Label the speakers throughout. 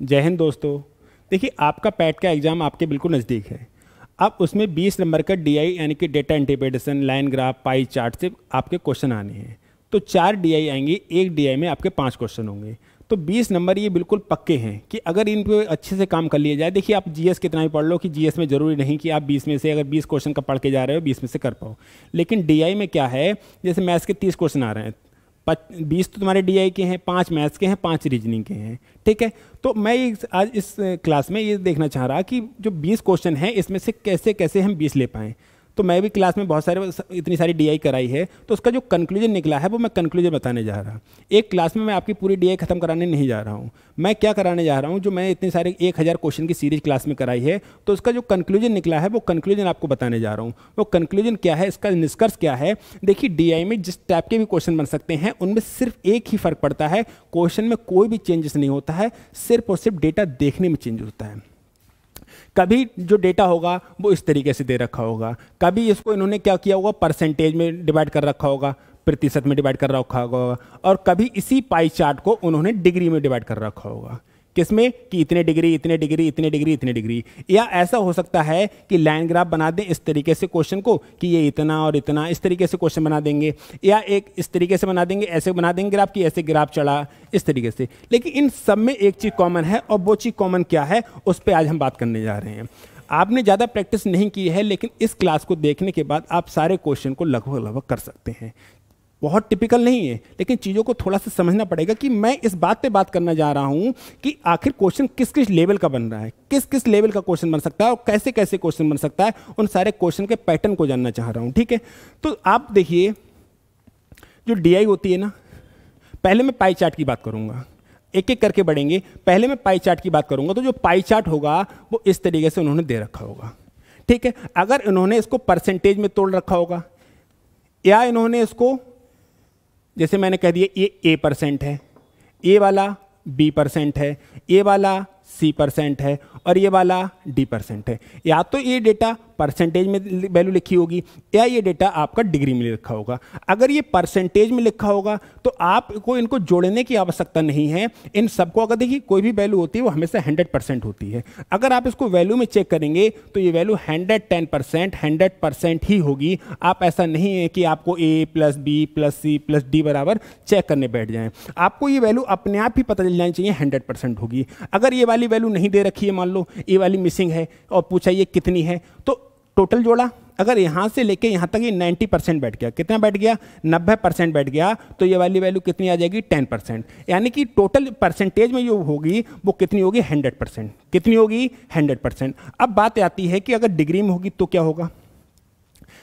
Speaker 1: जय हिंद दोस्तों देखिए आपका पैट का एग्ज़ाम आपके बिल्कुल नज़दीक है अब उसमें 20 नंबर का डीआई यानी कि data interpretation line graph pie chart से आपके क्वेश्चन आने हैं तो चार डीआई आएंगे एक डीआई में आपके पाँच क्वेश्चन होंगे तो 20 नंबर ये बिल्कुल पक्के हैं कि अगर इन पर अच्छे से काम कर लिया जाए देखिए आप जीएस कितना भी पढ़ लो कि जीएस में ज़रूरी नहीं कि आप 20 में से अगर 20 क्वेश्चन का पढ़ के जा रहे हो 20 में से कर पाओ लेकिन डीआई में क्या है जैसे मैथ्स के 30 क्वेश्चन आ रहे हैं बीस तो तुम्हारे डी के हैं पाँच मैथ्स के हैं पाँच रीजनिंग के हैं ठीक है तो मैं आज इस क्लास में ये देखना चाह रहा कि जो बीस क्वेश्चन हैं इसमें से कैसे कैसे हम बीस ले पाएँ तो मैं भी क्लास में बहुत सारे इतनी सारी डी कराई है तो उसका जो कंक्लूजन निकला है वो मैं कंक्लूजन बताने जा रहा हूँ एक क्लास में मैं आपकी पूरी डी खत्म कराने नहीं जा रहा हूँ मैं क्या कराने जा रहा हूँ जो मैंने इतने सारे एक हज़ार क्वेश्चन की सीरीज क्लास में कराई है तो उसका जो कंक्लूजन निकला है वो कंक्लूजन आपको बताने जा रहा हूँ वो कंक्लूजन क्या है इसका निष्कर्ष क्या है देखिए डी में जिस टाइप के भी क्वेश्चन बन सकते हैं उनमें सिर्फ एक ही फ़र्क पड़ता है क्वेश्चन में कोई भी चेंजेस नहीं होता है सिर्फ और सिर्फ डेटा देखने में चेंज होता है कभी जो डेटा होगा वो इस तरीके से दे रखा होगा कभी इसको इन्होंने क्या किया होगा परसेंटेज में डिवाइड कर रखा होगा प्रतिशत में डिवाइड कर रखा होगा और कभी इसी पाई चार्ट को उन्होंने डिग्री में डिवाइड कर रखा होगा किसमें कि इतने डिग्री इतने डिग्री इतने डिग्री इतने डिग्री या ऐसा हो सकता है कि लाइन ग्राफ बना दें इस तरीके से क्वेश्चन को कि ये इतना और इतना इस तरीके से क्वेश्चन बना देंगे या एक इस तरीके से बना देंगे ऐसे बना देंगे ग्राफ कि ऐसे ग्राफ चढ़ा इस तरीके से लेकिन इन सब में एक चीज़ कॉमन है और वो चीज़ कॉमन क्या है उस पर आज हम बात करने जा रहे हैं आपने ज़्यादा प्रैक्टिस नहीं की है लेकिन इस क्लास को देखने के बाद आप सारे क्वेश्चन को लगभग लगभग कर सकते हैं बहुत टिपिकल नहीं है लेकिन चीज़ों को थोड़ा सा समझना पड़ेगा कि मैं इस बात पे बात करना जा रहा हूँ कि आखिर क्वेश्चन किस किस लेवल का बन रहा है किस किस लेवल का क्वेश्चन बन सकता है और कैसे कैसे क्वेश्चन बन सकता है उन सारे क्वेश्चन के पैटर्न को जानना चाह रहा हूँ ठीक है तो आप देखिए जो डी होती है ना पहले मैं पाई चार्ट की बात करूँगा एक एक करके बढ़ेंगे पहले मैं पाई चार्ट की बात करूँगा तो जो पाई चार्ट होगा वो इस तरीके से उन्होंने दे रखा होगा ठीक है अगर इन्होंने इसको परसेंटेज में तोड़ रखा होगा या इन्होंने इसको जैसे मैंने कह दिया ये ए परसेंट है ए वाला बी परसेंट है ए वाला सी परसेंट है और ये वाला डी परसेंट है या तो ये डेटा परसेंटेज में वैल्यू लिखी होगी या ये डेटा आपका डिग्री में लिखा होगा अगर ये परसेंटेज में लिखा होगा तो आपको इनको जोड़ने की आवश्यकता नहीं है इन सबको अगर देखिए कोई भी वैल्यू होती है वो हमेशा हंड्रेड परसेंट होती है अगर आप इसको वैल्यू में चेक करेंगे तो ये value hundred ten percent hundred percent ही होगी आप ऐसा नहीं है कि आपको A plus B plus C plus D बराबर चेक करने बैठ जाएं आपको ये वैल्यू अपने आप ही पता चल जानी चाहिए हंड्रेड परसेंट होगी अगर ये वाली वैल्यू नहीं दे रखी है मान लो ये वाली मिसिंग है और पूछा ये कितनी है टोटल जोड़ा अगर यहाँ से लेके यहाँ तक ये नाइन्टी परसेंट बैठ गया कितना बैठ गया नब्बे परसेंट बैठ गया तो ये वाली वैल्यू कितनी आ जाएगी टेन परसेंट यानी कि टोटल परसेंटेज में जो होगी वो कितनी होगी हंड्रेड परसेंट कितनी होगी हंड्रेड परसेंट अब बात आती है कि अगर डिग्री में होगी तो क्या होगा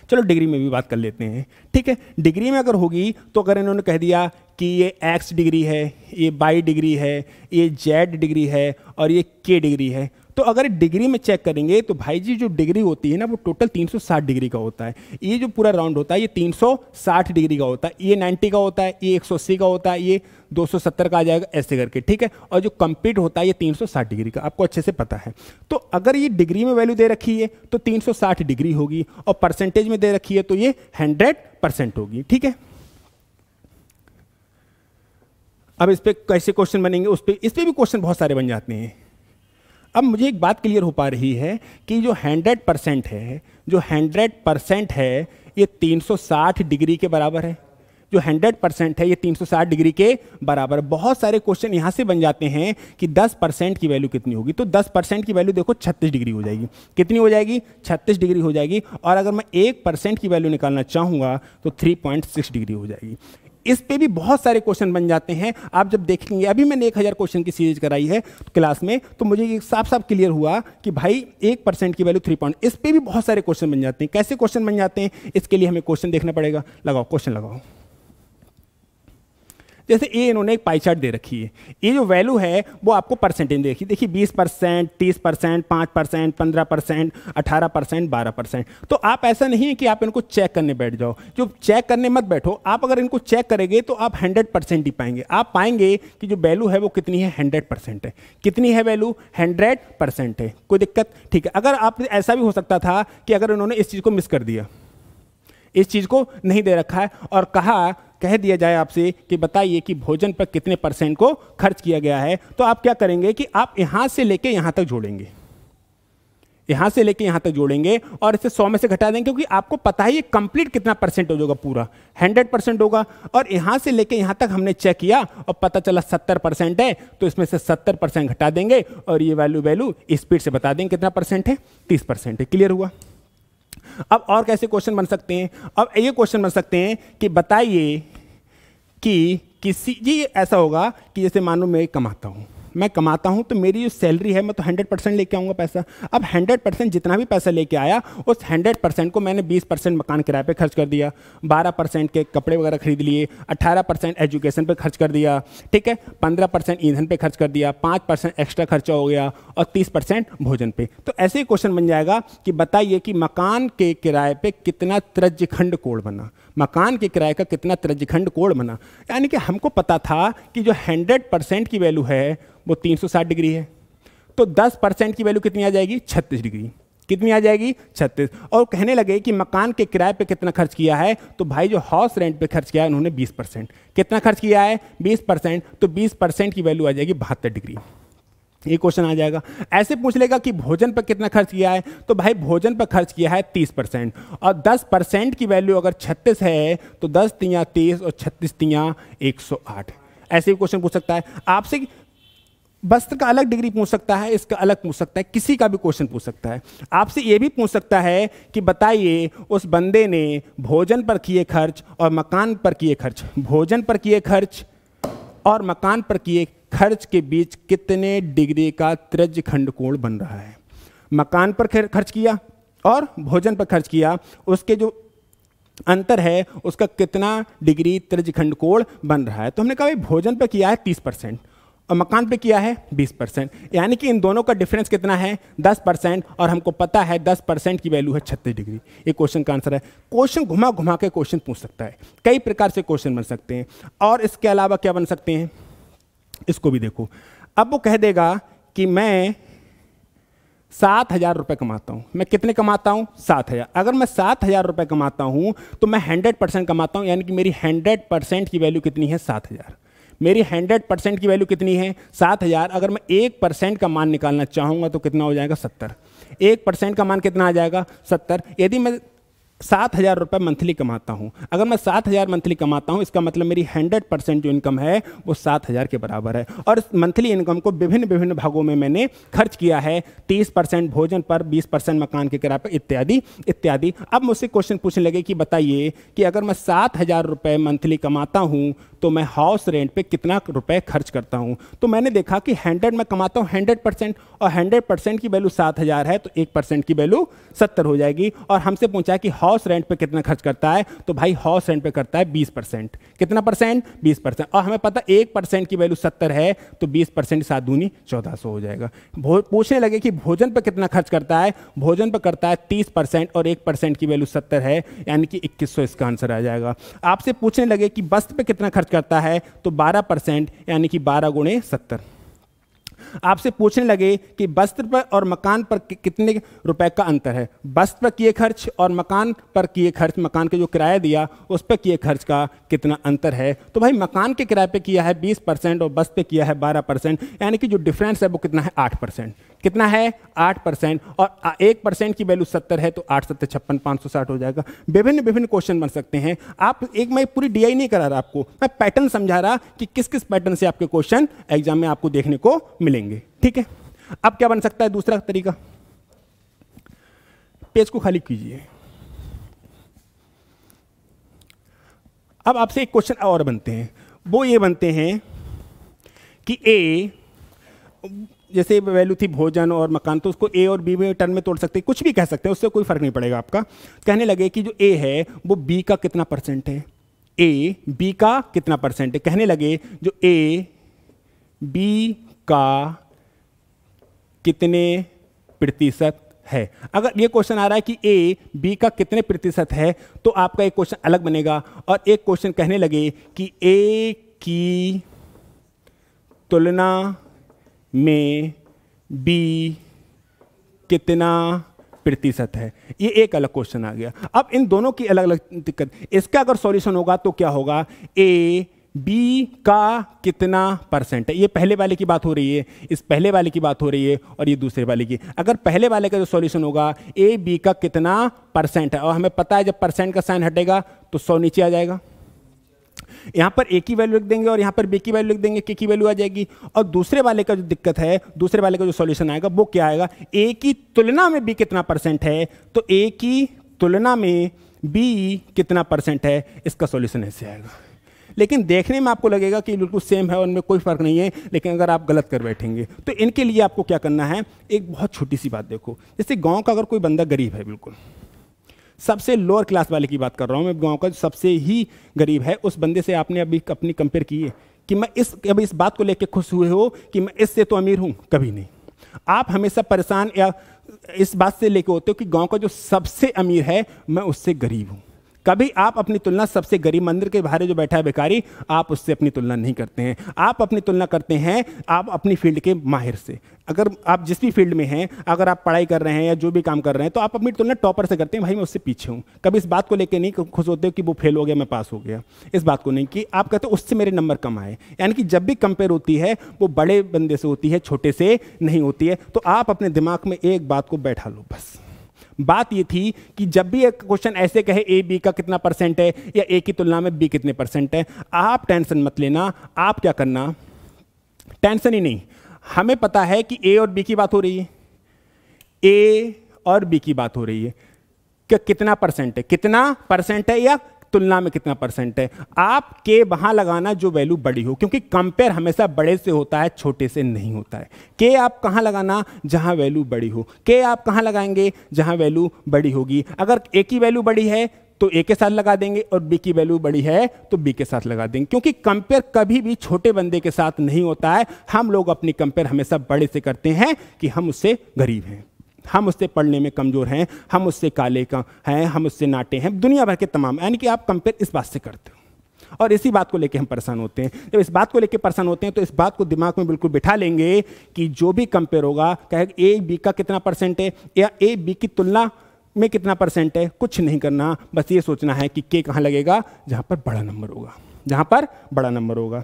Speaker 1: चलो डिग्री में भी बात कर लेते हैं ठीक है डिग्री में अगर होगी तो अगर इन्होंने कह दिया कि ये एक्स डिग्री है ये बाई डिग्री है ये जेड डिग्री है और ये के डिग्री है तो अगर डिग्री में चेक करेंगे तो भाई जी जो डिग्री होती है ना वो टोटल 360 डिग्री का होता है ये जो पूरा राउंड होता है ये 360 डिग्री का होता है ये 90 का होता है ये 180 का होता है ये 270 का आ जाएगा ऐसे करके ठीक है और जो कंप्लीट होता है ये 360 डिग्री का आपको अच्छे से पता है तो अगर ये डिग्री में वैल्यू दे रखी है तो 360 डिग्री होगी और परसेंटेज में दे रखी है तो ये 100 परसेंट होगी ठीक है अब इस पर कैसे क्वेश्चन बनेंगे उस पर इस पर भी क्वेश्चन बहुत सारे बन जाते हैं अब मुझे एक बात क्लियर हो पा रही है कि जो हंड्रेड परसेंट है जो हंड्रेड परसेंट है ये 360 डिग्री के बराबर है जो 100 परसेंट है ये 360 डिग्री के बराबर बहुत सारे क्वेश्चन यहाँ से बन जाते हैं कि 10 परसेंट की वैल्यू कितनी होगी तो 10 परसेंट की वैल्यू देखो 36 डिग्री हो जाएगी कितनी हो जाएगी 36 डिग्री हो जाएगी और अगर मैं एक परसेंट की वैल्यू निकालना चाहूँगा तो 3.6 डिग्री हो जाएगी इस पे भी बहुत सारे क्वेश्चन बन जाते हैं आप जब देखेंगे अभी मैंने एक हज़ार क्वेश्चन की सीरीज कराई है क्लास में तो मुझे ये साफ साफ क्लियर हुआ कि भाई एक परसेंट की वैल्यू थ्री पॉइंट इस पर भी बहुत सारे क्वेश्चन बन जाते हैं कैसे क्वेश्चन बन जाते हैं इसके लिए हमें क्वेश्चन देखना पड़ेगा लगाओ क्वेश्चन लगाओ जैसे ए इन्होंने एक पाई चार्ट दे रखी है ये जो वैल्यू है वो आपको परसेंटेज दे रखी देखिए बीस परसेंट तीस परसेंट पाँच परसेंट पंद्रह परसेंट अठारह परसेंट बारह परसेंट तो आप ऐसा नहीं है कि आप इनको चेक करने बैठ जाओ जो चेक करने मत बैठो आप अगर इनको चेक करेंगे तो आप हंड्रेड परसेंट ही पाएंगे आप पाएंगे कि जो वैल्यू है वो कितनी है हंड्रेड परसेंट है कितनी है वैल्यू हंड्रेड परसेंट है कोई दिक्कत ठीक है अगर आप ऐसा भी हो सकता था कि अगर इन्होंने इस चीज़ को मिस कर दिया इस चीज़ को नहीं दे रखा है और कहा कह दिया जाए आपसे कि बताइए कि भोजन पर कितने परसेंट को खर्च किया गया है तो आप क्या करेंगे कि आप यहाँ से लेके यहाँ तक जोड़ेंगे यहाँ से लेके यहाँ तक जोड़ेंगे और इसे सौ में से घटा देंगे क्योंकि आपको पता ही कंप्लीट कितना परसेंट हो जाएगा पूरा हंड्रेड परसेंट होगा और यहाँ से लेके यहाँ तक हमने चेक किया और पता चला सत्तर परसेंट है तो इसमें से सत्तर परसेंट घटा देंगे और ये वैल्यू वैल्यू स्पीड से बता देंगे कितना परसेंट है तीस परसेंट है क्लियर हुआ अब और कैसे क्वेश्चन बन सकते हैं अब ये क्वेश्चन बन सकते हैं कि बताइए कि किसी जी ऐसा होगा कि जैसे मानो मैं कमाता हूँ मैं कमाता हूँ तो मेरी जो सैलरी है मैं तो 100 परसेंट लेके आऊँगा पैसा अब 100 परसेंट जितना भी पैसा लेके आया उस 100 परसेंट को मैंने 20 परसेंट मकान किराए पे खर्च कर दिया 12 परसेंट के कपड़े वगैरह खरीद लिए 18 परसेंट एजुकेशन पे खर्च कर दिया ठीक है 15 परसेंट ईंधन पे खर्च कर दिया पाँच परसेंट एक्स्ट्रा खर्चा हो गया और तीस परसेंट भोजन पे तो ऐसे ही क्वेश्चन बन जाएगा कि बताइए कि मकान के किराए पर कितना त्रज खंड कोड़ बना मकान के किराए का कितना त्रजखंड कोण बना यानी कि हमको पता था कि जो 100 परसेंट की वैल्यू है वो 360 डिग्री है तो 10 परसेंट की वैल्यू कितनी आ जाएगी 36 डिग्री कितनी आ जाएगी 36 और कहने लगे कि मकान के किराए पे कितना खर्च किया है तो भाई जो हाउस रेंट पे खर्च किया है उन्होंने 20 परसेंट कितना खर्च किया है 20 परसेंट तो 20 परसेंट की वैल्यू आ जाएगी बहत्तर डिग्री ये क्वेश्चन आ जाएगा ऐसे पूछ लेगा कि भोजन पर कितना खर्च किया है तो भाई भोजन पर खर्च किया है तीस परसेंट और दस परसेंट की वैल्यू अगर छत्तीस है तो दस तिया तीस और छत्तीस तिया एक सौ आठ ऐसे भी क्वेश्चन पूछ सकता है आपसे वस्त्र का अलग डिग्री पूछ सकता है इसका अलग पूछ सकता है किसी का भी क्वेश्चन पूछ सकता है आपसे ये भी पूछ सकता है कि बताइए उस बंदे ने भोजन पर किए खर्च और मकान पर किए खर्च भोजन पर किए खर्च और मकान पर किए खर्च के बीच कितने डिग्री का त्रिज खंड कोण बन रहा है मकान पर खर्च किया और भोजन पर खर्च किया उसके जो अंतर है उसका कितना डिग्री त्रिज खंड कोण बन रहा है तो हमने कहा भाई भोजन पर किया है तीस परसेंट और मकान पे किया है 20 परसेंट यानी कि इन दोनों का डिफरेंस कितना है 10 परसेंट और हमको पता है 10 परसेंट की वैल्यू है छत्तीस डिग्री ये क्वेश्चन का आंसर है क्वेश्चन घुमा घुमा के क्वेश्चन पूछ सकता है कई प्रकार से क्वेश्चन बन सकते हैं और इसके अलावा क्या बन सकते हैं इसको भी देखो अब वो कह देगा कि मैं सात हज़ार रुपये कमाता हूँ मैं कितने कमाता हूँ सात हज़ार अगर मैं सात हज़ार रुपये कमाता हूँ तो मैं हंड्रेड परसेंट कमाता हूँ यानी कि मेरी हंड्रेड परसेंट की वैल्यू कितनी है सात हज़ार मेरी हंड्रेड परसेंट की वैल्यू कितनी है सात हज़ार अगर मैं एक परसेंट का मान निकालना चाहूँगा तो कितना हो जाएगा सत्तर एक परसेंट का मान कितना आ जाएगा सत्तर यदि मैं सात हज़ार रुपये मंथली कमाता हूँ अगर मैं सात हज़ार मंथली कमाता हूँ इसका मतलब मेरी हंड्रेड परसेंट जो इनकम है वो सात हज़ार के बराबर है और इस मंथली इनकम को विभिन्न विभिन्न भागों में मैंने खर्च किया है तीस परसेंट भोजन पर बीस परसेंट मकान के किराए पर इत्यादि इत्यादि अब मुझसे क्वेश्चन पूछने लगे कि बताइए कि अगर मैं सात हज़ार रुपये मंथली कमाता हूँ तो मैं हाउस रेंट पे कितना रुपए खर्च करता हूँ तो मैंने देखा कि हंड्रेड में कमाता हूँ हंड्रेड परसेंट और हंड्रेड परसेंट की वैल्यू सात हज़ार है तो एक परसेंट की वैल्यू सत्तर हो जाएगी और हमसे पूछा कि हाउस रेंट पे कितना खर्च करता है तो भाई हाउस रेंट पे करता है बीस परसेंट कितना परसेंट बीस परसेंट और हमें पता एक परसेंट की वैल्यू सत्तर है तो बीस परसेंट सात दूनी चौदह सौ हो जाएगा पूछने लगे कि भोजन पर कितना खर्च करता है भोजन पर करता है तीस परसेंट और एक परसेंट की वैल्यू सत्तर है यानी कि इक्कीस सौ इसका आंसर आ जाएगा आपसे पूछने लगे कि वस्त्र पर कितना खर्च करता है तो 12 परसेंट यानी कि 12 गुणे सत्तर आपसे पूछने लगे कि वस्त्र पर और मकान पर कितने रुपए का अंतर है वस्त्र पर किए खर्च और मकान पर किए खर्च मकान के जो किराया दिया उस पर किए खर्च का कितना अंतर है तो भाई मकान के किराए पे किया है 20 परसेंट और वस्त्र पे किया है 12 परसेंट यानी कि जो डिफरेंस है वो कितना है 8 परसेंट कितना है आठ परसेंट और एक परसेंट की वैल्यू सत्तर है तो आठ सत्तर छप्पन पाँच सौ साठ हो जाएगा विभिन्न विभिन्न क्वेश्चन बन सकते हैं आप एक मैं पूरी डी नहीं करा रहा आपको मैं पैटर्न समझा रहा कि किस किस पैटर्न से आपके क्वेश्चन एग्जाम में आपको देखने को मिलेंगे ठीक है अब क्या बन सकता है दूसरा तरीका पेज को खाली कीजिए अब आपसे एक क्वेश्चन और बनते हैं वो ये बनते हैं कि ए जैसे वैल्यू थी भोजन और मकान तो उसको ए और बी में टर्म में तोड़ सकते हैं कुछ भी कह सकते हैं उससे कोई फ़र्क नहीं पड़ेगा आपका कहने लगे कि जो ए है वो बी का कितना परसेंट है ए बी का कितना परसेंट है कहने लगे जो ए बी का कितने प्रतिशत है अगर ये क्वेश्चन आ रहा है कि ए बी का कितने प्रतिशत है तो आपका एक क्वेश्चन अलग बनेगा और एक क्वेश्चन कहने लगे कि ए की तुलना में बी कितना प्रतिशत है ये एक अलग क्वेश्चन आ गया अब इन दोनों की अलग अलग दिक्कत इसका अगर सॉल्यूशन होगा तो क्या होगा ए बी का कितना परसेंट है ये पहले वाले की बात हो रही है इस पहले वाले की बात हो रही है और ये दूसरे वाले की अगर पहले वाले का जो सॉल्यूशन होगा ए बी का कितना परसेंट है और हमें पता है जब परसेंट का साइन हटेगा तो सौ नीचे आ जाएगा यहाँ पर ए की वैल्यू लिख देंगे और यहाँ पर बी की वैल्यू लिख देंगे के की वैल्यू आ जाएगी और दूसरे वाले का जो दिक्कत है दूसरे वाले का जो सॉल्यूशन आएगा वो क्या आएगा ए की तुलना में बी कितना परसेंट है तो ए की तुलना में बी कितना परसेंट है इसका सॉल्यूशन ऐसे आएगा लेकिन देखने में आपको लगेगा कि बिल्कुल सेम है उनमें कोई फ़र्क नहीं है लेकिन अगर आप गलत कर बैठेंगे तो इनके लिए आपको क्या करना है एक बहुत छोटी सी बात देखो जैसे गांव का अगर कोई बंदा गरीब है बिल्कुल सबसे लोअर क्लास वाले की बात कर रहा हूँ मैं गाँव का सबसे ही गरीब है उस बंदे से आपने अभी अपनी कंपेयर की है कि मैं इस अभी इस बात को लेकर खुश हुए हो कि मैं इससे तो अमीर हूँ कभी नहीं आप हमेशा परेशान या इस बात से लेके होते हो कि गांव का जो सबसे अमीर है मैं उससे गरीब हूँ कभी आप अपनी तुलना सबसे गरीब मंदिर के बाहर जो बैठा है बेकारी आप उससे अपनी तुलना नहीं करते हैं आप अपनी तुलना करते हैं आप अपनी फील्ड के माहिर से अगर आप जिस भी फील्ड में हैं अगर आप पढ़ाई कर रहे हैं या जो भी काम कर रहे हैं तो आप अपनी तुलना टॉपर से करते हैं भाई मैं उससे पीछे हूँ कभी इस बात को लेकर नहीं खुश होते हो कि वो फेल हो गया मैं पास हो गया इस बात को नहीं कि आप कहते हो उससे मेरे नंबर कम आए यानी कि जब भी कंपेयर होती है वो बड़े बंदे से होती है छोटे से नहीं होती है तो आप अपने दिमाग में एक बात को बैठा लो बस बात ये थी कि जब भी एक क्वेश्चन ऐसे कहे ए बी का कितना परसेंट है या ए की तुलना में बी कितने परसेंट है आप टेंशन मत लेना आप क्या करना टेंशन ही नहीं हमें पता है कि ए और बी की बात हो रही है ए और बी की बात हो रही है कि कितना परसेंट है कितना परसेंट है या तुलना में कितना परसेंट है आपके वहां लगाना जो वैल्यू बड़ी हो क्योंकि कंपेयर हमेशा बड़े से होता है छोटे से नहीं होता है के आप कहाँ लगाना जहां वैल्यू बड़ी हो के आप कहाँ लगाएंगे जहां वैल्यू बड़ी होगी अगर ए की वैल्यू बड़ी है तो ए के साथ लगा देंगे और बी की वैल्यू बड़ी है तो बी के साथ लगा देंगे क्योंकि कंपेयर कभी भी छोटे बंदे के साथ नहीं होता है हम लोग अपनी कंपेयर हमेशा बड़े से करते हैं कि हम उससे गरीब हैं हम उससे पढ़ने में कमज़ोर हैं हम उससे काले का हैं हम उससे नाटे हैं दुनिया भर के तमाम यानी कि आप कंपेयर इस बात से करते हो और इसी बात को लेकर हम परेशान होते हैं जब इस बात को लेकर परेशान होते हैं तो इस बात को दिमाग में बिल्कुल बिठा लेंगे कि जो भी कंपेयर होगा कहे ए बी का कितना परसेंट है या ए बी की तुलना में कितना परसेंट है कुछ नहीं करना बस ये सोचना है कि के कहाँ लगेगा जहाँ पर बड़ा नंबर होगा जहाँ पर बड़ा नंबर होगा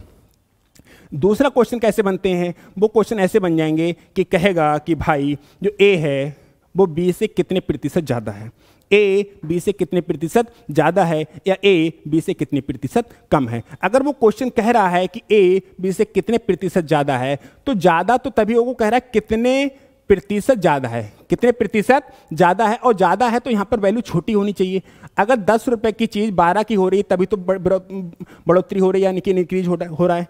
Speaker 1: दूसरा क्वेश्चन कैसे बनते हैं वो क्वेश्चन ऐसे बन जाएंगे कि कहेगा कि भाई जो ए है वो बी से कितने प्रतिशत ज़्यादा है ए बी से कितने प्रतिशत ज़्यादा है या ए बी से कितने प्रतिशत कम है अगर वो क्वेश्चन कह रहा है कि ए बी से कितने प्रतिशत ज़्यादा है तो ज़्यादा तो तभी वो कह रहा है कितने प्रतिशत ज़्यादा है कितने प्रतिशत ज़्यादा है और ज़्यादा है तो यहाँ पर वैल्यू छोटी होनी चाहिए अगर दस रुपये की चीज़ बारह की हो रही है तभी तो बढ़ोतरी हो रही है यानी कि इनक्रीज हो रहा है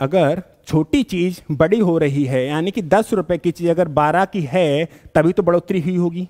Speaker 1: अगर छोटी चीज़ बड़ी हो रही है यानी कि दस रुपये की चीज़ अगर बारह की है तभी तो बढ़ोतरी हुई होगी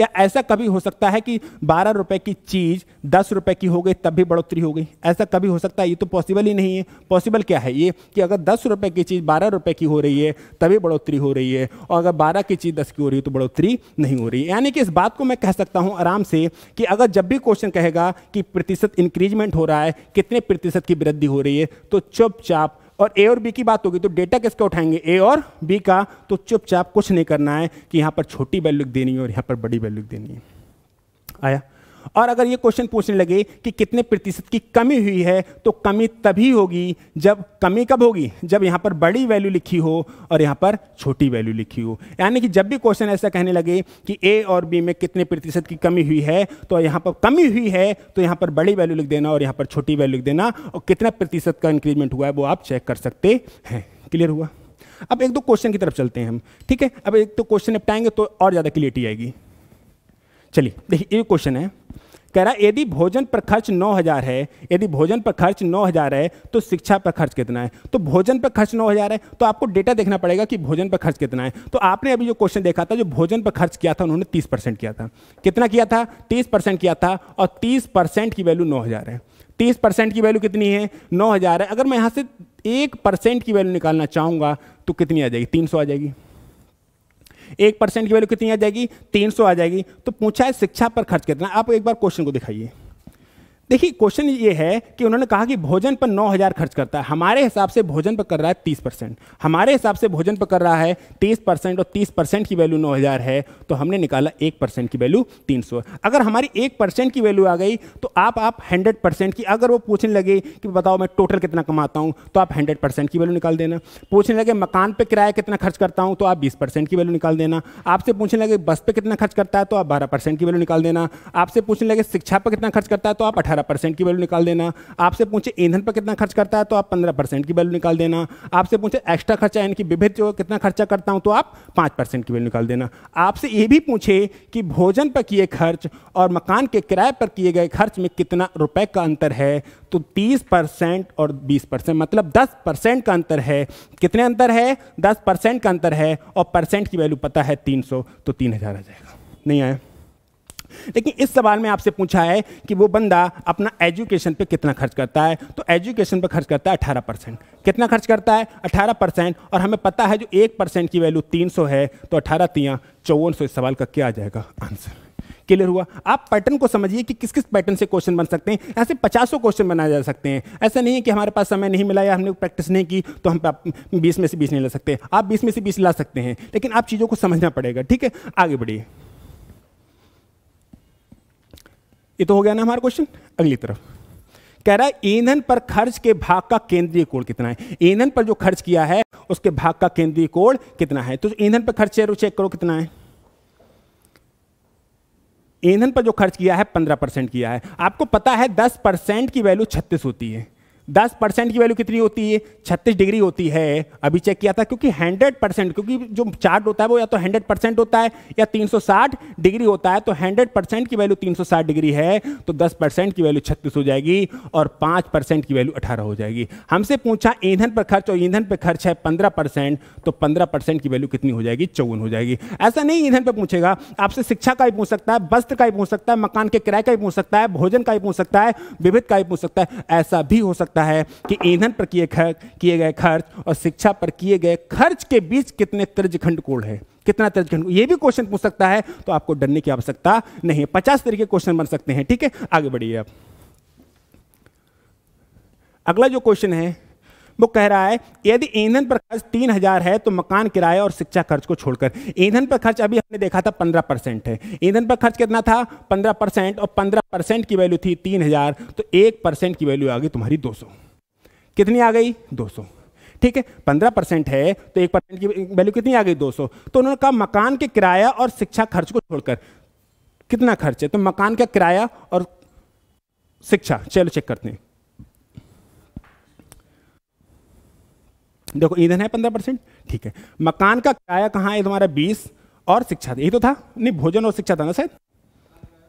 Speaker 1: या ऐसा कभी हो सकता है कि बारह रुपये की चीज़ दस रुपये की हो गई तब भी बढ़ोतरी हो गई ऐसा कभी हो सकता है ये तो पॉसिबल ही नहीं है पॉसिबल क्या है ये कि अगर दस रुपये की चीज़ बारह रुपये की हो रही है तभी बढ़ोतरी हो रही है और अगर बारह की चीज़ दस की हो रही है तो बढ़ोतरी नहीं हो रही है यानी कि इस बात को मैं कह सकता हूँ आराम से कि अगर जब भी क्वेश्चन कहेगा कि प्रतिशत इंक्रीजमेंट हो रहा है कितने प्रतिशत की वृद्धि हो रही है तो चुपचाप और ए और बी की बात होगी तो डेटा किसका उठाएंगे ए और बी का तो चुपचाप कुछ नहीं करना है कि यहां पर छोटी वैल्यू देनी है और यहां पर बड़ी वैल्यू देनी है आया और अगर ये क्वेश्चन पूछने लगे कि कितने प्रतिशत की कमी हुई है तो कमी तभी होगी जब कमी कब होगी जब यहाँ पर बड़ी वैल्यू लिखी हो और यहाँ पर छोटी वैल्यू लिखी हो यानी कि जब भी क्वेश्चन ऐसा कहने लगे कि ए और बी में कितने प्रतिशत की कमी हुई है तो यहाँ पर कमी हुई है तो यहाँ पर बड़ी वैल्यू लिख देना और यहाँ पर छोटी वैल्यू लिख देना और कितना प्रतिशत का इंक्रीजमेंट हुआ है वो आप चेक कर सकते हैं क्लियर हुआ अब एक दो क्वेश्चन की तरफ चलते हैं हम ठीक है अब एक तो क्वेश्चन निपटाएंगे तो और ज़्यादा क्लियरिटी आएगी चलिए देखिए ये क्वेश्चन है कह रहा यदि भोजन पर खर्च नौ हज़ार है यदि भोजन पर खर्च नौ हज़ार है तो शिक्षा पर खर्च कितना है तो भोजन पर खर्च नौ हज़ार है तो आपको डेटा देखना पड़ेगा कि भोजन पर खर्च कितना है तो आपने अभी जो क्वेश्चन देखा था जो भोजन पर खर्च किया था उन्होंने तीस परसेंट किया था कितना किया था तीस परसेंट किया था और तीस परसेंट की वैल्यू नौ हज़ार है तीस परसेंट की वैल्यू कितनी है नौ हज़ार है अगर मैं यहाँ से एक परसेंट की वैल्यू निकालना चाहूँगा तो कितनी आ जाएगी तीन सौ आ जाएगी एक परसेंट की वैल्यू कितनी आ जाएगी तीन सौ आ जाएगी तो पूछा है शिक्षा पर खर्च कितना आप एक बार क्वेश्चन को दिखाइए देखिए क्वेश्चन ये है कि उन्होंने कहा कि भोजन पर नौ हज़ार खर्च करता है हमारे हिसाब से भोजन पर कर रहा है तीस परसेंट हमारे हिसाब से भोजन पर कर रहा है तीस परसेंट और तीस परसेंट की वैल्यू नौ हज़ार है तो हमने निकाला एक परसेंट की वैल्यू तीन सौ अगर हमारी एक परसेंट की वैल्यू आ गई तो आप आप हंड्रेड परसेंट की अगर वो पूछने लगे कि बताओ मैं टोटल कितना कमाता हूँ तो आप हंड्रेड परसेंट की वैल्यू निकाल देना पूछने लगे मकान पर किराया कितना खर्च करता हूँ तो आप बीस परसेंट की वैल्यू निकाल देना आपसे पूछने लगे बस पर कितना खर्च करता है तो आप बारह परसेंट की वैल्यू निकाल देना आपसे पूछने लगे शिक्षा पर कितना खर्च करता है तो आप अठारह अठारह परसेंट की वैल्यू निकाल देना आपसे पूछे ईंधन पर कितना खर्च करता है तो आप पंद्रह परसेंट की वैल्यू निकाल देना आपसे पूछे एक्स्ट्रा खर्चा यानी कि विभिन्न जो कितना खर्चा करता हूँ तो आप पाँच परसेंट की वैल्यू निकाल देना आपसे ये भी पूछे कि भोजन पर किए खर्च और मकान के किराए पर किए गए खर्च में कितना रुपये का अंतर है तो तीस और बीस मतलब दस का अंतर है कितने अंतर है दस का अंतर है और परसेंट की वैल्यू पता है तीन तो तीन आ जाएगा नहीं आया लेकिन इस सवाल में आपसे पूछा है कि वो बंदा अपना एजुकेशन पे कितना खर्च करता है तो एजुकेशन पे खर्च करता है अठारह परसेंट कितना खर्च करता है अठारह परसेंट और हमें पता है जो एक परसेंट की वैल्यू तीन सौ है तो अठारह तिया चौवन सौ इस सवाल का क्या आ जाएगा आंसर क्लियर हुआ आप पैटर्न को समझिए कि किस किस पैटर्न से क्वेश्चन बन सकते हैं ऐसे पचासों क्वेश्चन बनाए जा सकते हैं ऐसा नहीं है कि हमारे पास समय नहीं मिला या हमने प्रैक्टिस नहीं की तो हम बीस में से बीस नहीं ला सकते आप बीस में से बीस ला सकते हैं लेकिन आप चीज़ों को समझना पड़ेगा ठीक है आगे बढ़िए ये तो हो गया ना हमारा क्वेश्चन अगली तरफ कह रहा है ईंधन पर खर्च के भाग का केंद्रीय कोण कितना है ईंधन पर जो खर्च किया है उसके भाग का केंद्रीय कोण कितना है तो ईंधन पर खर्च चेक करो कितना है ईंधन पर जो खर्च किया है पंद्रह परसेंट किया है आपको पता है दस परसेंट की वैल्यू छत्तीस होती है दस परसेंट की वैल्यू कितनी होती है छत्तीस डिग्री होती है अभी चेक किया था क्योंकि हंड्रेड परसेंट क्योंकि जो चार्ट होता है वो या तो हंड्रेड परसेंट होता है या तीन सौ साठ डिग्री होता है तो हंड्रेड परसेंट की वैल्यू तीन सौ साठ डिग्री है तो दस परसेंट की वैल्यू छत्तीस हो जाएगी और पांच परसेंट की वैल्यू अठारह हो जाएगी हमसे पूछा ईंधन पर खर्च और ईंधन पर खर्च है पंद्रह परसेंट तो पंद्रह परसेंट की वैल्यू कितनी हो जाएगी चौवन हो जाएगी ऐसा नहीं ईंधन पर पूछेगा आपसे शिक्षा का भी पूछ सकता है वस्त्र का भी पूछ सकता है मकान के किराए का भी पूछ सकता है भोजन का भी पूछ सकता है विविध का भी पूछ सकता है ऐसा भी हो सकता है सकता है कि ईंधन पर किए किए गए खर्च और शिक्षा पर किए गए खर्च के बीच कितने तर्जखंड कोण है कितना तर्ज खंड ये भी क्वेश्चन पूछ सकता है तो आपको डरने की आवश्यकता नहीं है पचास तरीके क्वेश्चन बन सकते हैं ठीक है आगे बढ़िए आप अगला जो क्वेश्चन है वो कह रहा है यदि ईंधन पर खर्च तीन हजार है तो मकान किराया और शिक्षा खर्च को छोड़कर ईंधन पर खर्च अभी हमने देखा था पंद्रह परसेंट है ईंधन पर खर्च कितना था पंद्रह परसेंट और पंद्रह परसेंट की वैल्यू थी तीन हजार तो एक परसेंट की वैल्यू आ गई तुम्हारी दो सौ कितनी आ गई दो सौ ठीक है पंद्रह परसेंट है तो एक परसेंट की वैल्यू कितनी आ गई दो सौ तो उन्होंने कहा मकान के किराया और शिक्षा खर्च को छोड़कर कितना खर्च है तो मकान का किराया और शिक्षा चलो चेक करते हैं देखो ईंधन है पंद्रह परसेंट ठीक है मकान का किराया कहाँ है तुम्हारा बीस और शिक्षा यही तो था नहीं भोजन और शिक्षा था ना शायद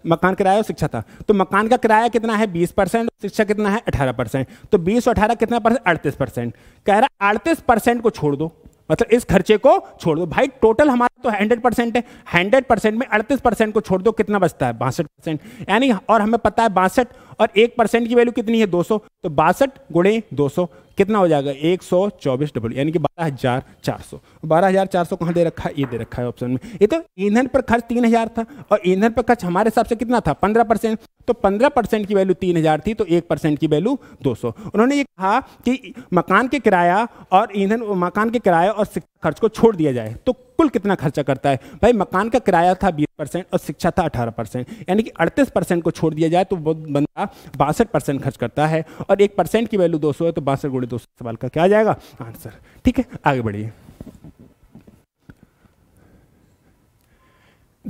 Speaker 1: मकान किराया और शिक्षा था तो मकान का किराया कितना है बीस परसेंट शिक्षा कितना है अठारह परसेंट तो बीस और अठारह कितना परसेंट अड़तीस परसेंट कह रहा अड़तीस परसेंट को छोड़ दो मतलब इस खर्चे को छोड़ दो भाई टोटल हमारा तो हंड्रेड परसेंट है हंड्रेड परसेंट में अड़तीस परसेंट को छोड़ दो कितना बचता है बासठ परसेंट यानी और हमें पता है बासठ और एक परसेंट की वैल्यू कितनी है दो सौ तो बासठ गुणे दो सौ कितना हो जाएगा एक सौ चौबीस डब्ल्यू यानी कि बारह हजार चार सौ बारह हजार चार सौ कहाँ दे रखा है ये दे रखा है ऑप्शन में ये तो ईंधन पर खर्च तीन हजार था और ईंधन पर खर्च हमारे हिसाब से कितना था पंद्रह परसेंट तो 15 परसेंट की वैल्यू 3000 थी तो 1 परसेंट की वैल्यू 200 उन्होंने ये कहा कि मकान के किराया और ईंधन मकान के किराया और खर्च को छोड़ दिया जाए तो कुल कितना खर्चा करता है भाई मकान का किराया था 20 परसेंट और शिक्षा था 18 परसेंट यानी कि 38 परसेंट को छोड़ दिया जाए तो बंदा बासठ परसेंट खर्च करता है और एक परसेंट की वैल्यू 200 है तो बासठ गुणे दो सवाल का क्या आ जाएगा आंसर ठीक है आगे बढ़िए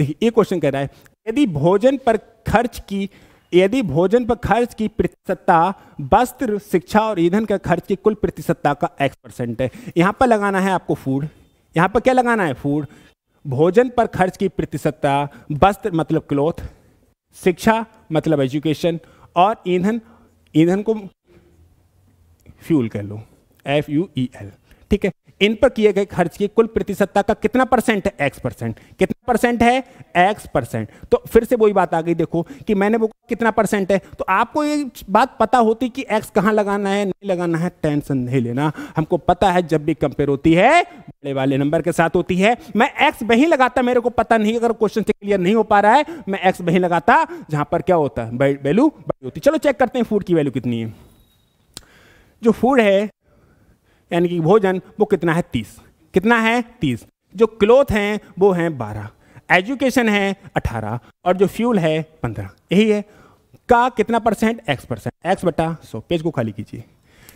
Speaker 1: देखिए ये क्वेश्चन कह रहा है यदि भोजन पर खर्च की यदि भोजन पर खर्च की प्रतिशतता वस्त्र शिक्षा और ईंधन का खर्च की कुल प्रतिशतता का एक्स परसेंट है यहाँ पर लगाना है आपको फूड यहाँ पर क्या लगाना है फूड भोजन पर खर्च की प्रतिशतता वस्त्र मतलब क्लोथ शिक्षा मतलब एजुकेशन और ईंधन ईंधन को फ्यूल कह लो एफ यू ई एल ठीक है इन पर किए गए खर्च की कुल प्रतिशतता का कितना परसेंट है एक्स परसेंट कितना परसेंट है एक्स परसेंट तो फिर से वही बात आ गई देखो कि मैंने वो कितना परसेंट है तो आपको ये बात पता होती कि एक्स कहाँ लगाना है नहीं लगाना है टेंशन नहीं लेना हमको पता है जब भी कंपेयर होती है बड़े वाले नंबर के साथ होती है मैं एक्स वही लगाता मेरे को पता नहीं अगर क्वेश्चन से क्लियर नहीं हो पा रहा है मैं एक्स वही लगाता जहां पर क्या होता है वैल्यू बड़ी होती चलो चेक करते हैं फूड की वैल्यू कितनी है जो फूड है यानी कि भोजन वो कितना है तीस कितना है तीस जो क्लोथ हैं वो हैं बारह एजुकेशन है अठारह और जो फ्यूल है पंद्रह यही है का कितना परसेंट एक्स परसेंट एक्स बटा सौ पेज को खाली कीजिए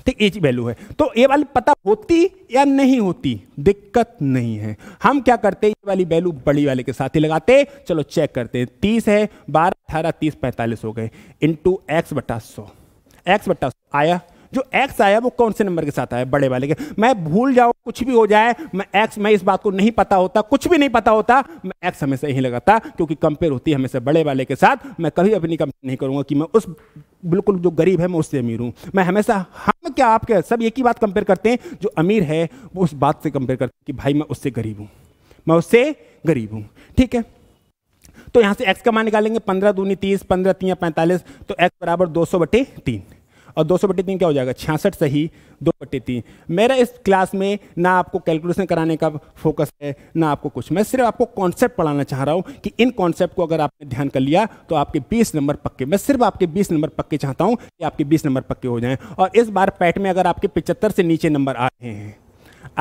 Speaker 1: ठीक एच वैल्यू है तो ये वाली पता होती या नहीं होती दिक्कत नहीं है हम क्या करते ये वाली वैल्यू बड़ी वाले के साथ ही लगाते चलो चेक करते हैं तीस है बारह अठारह तीस पैंतालीस हो गए इंटू एक्स बटा सौ एक्स बटा आया जो एक्स आया वो कौन से नंबर के साथ आया बड़े वाले के मैं भूल जाऊँ कुछ भी हो जाए मैं एक्स मैं इस बात को नहीं पता होता कुछ भी नहीं पता होता मैं एक्स हमेशा यहीं लगाता क्योंकि कंपेयर होती है हमेशा बड़े वाले के साथ मैं कभी अपनी कंपेयर नहीं करूंगा कि मैं उस बिल्कुल जो गरीब है मैं उससे अमीर हूँ मैं हमेशा हम क्या आपके सब एक ही बात कंपेयर करते हैं जो अमीर है वो उस बात से कंपेयर करते हैं कि भाई मैं उससे गरीब हूँ मैं उससे गरीब हूँ ठीक है तो यहाँ से एक्स का मान निकालेंगे पंद्रह दूनी तीस पंद्रह तीन पैंतालीस तो एक्स बराबर दो सौ बटे तीन और दो सौ बटे तीन क्या हो जाएगा छियासठ सही दो बटे तीन मेरा इस क्लास में ना आपको कैलकुलेशन कराने का फोकस है ना आपको कुछ मैं सिर्फ आपको कॉन्सेप्ट पढ़ाना चाह रहा हूँ कि इन कॉन्सेप्ट को अगर आपने ध्यान कर लिया तो आपके बीस नंबर पक्के मैं सिर्फ आपके बीस नंबर पक्के चाहता हूँ कि आपके बीस नंबर पक्के हो जाएँ और इस बार पैट में अगर आपके पिचहत्तर से नीचे नंबर आ रहे हैं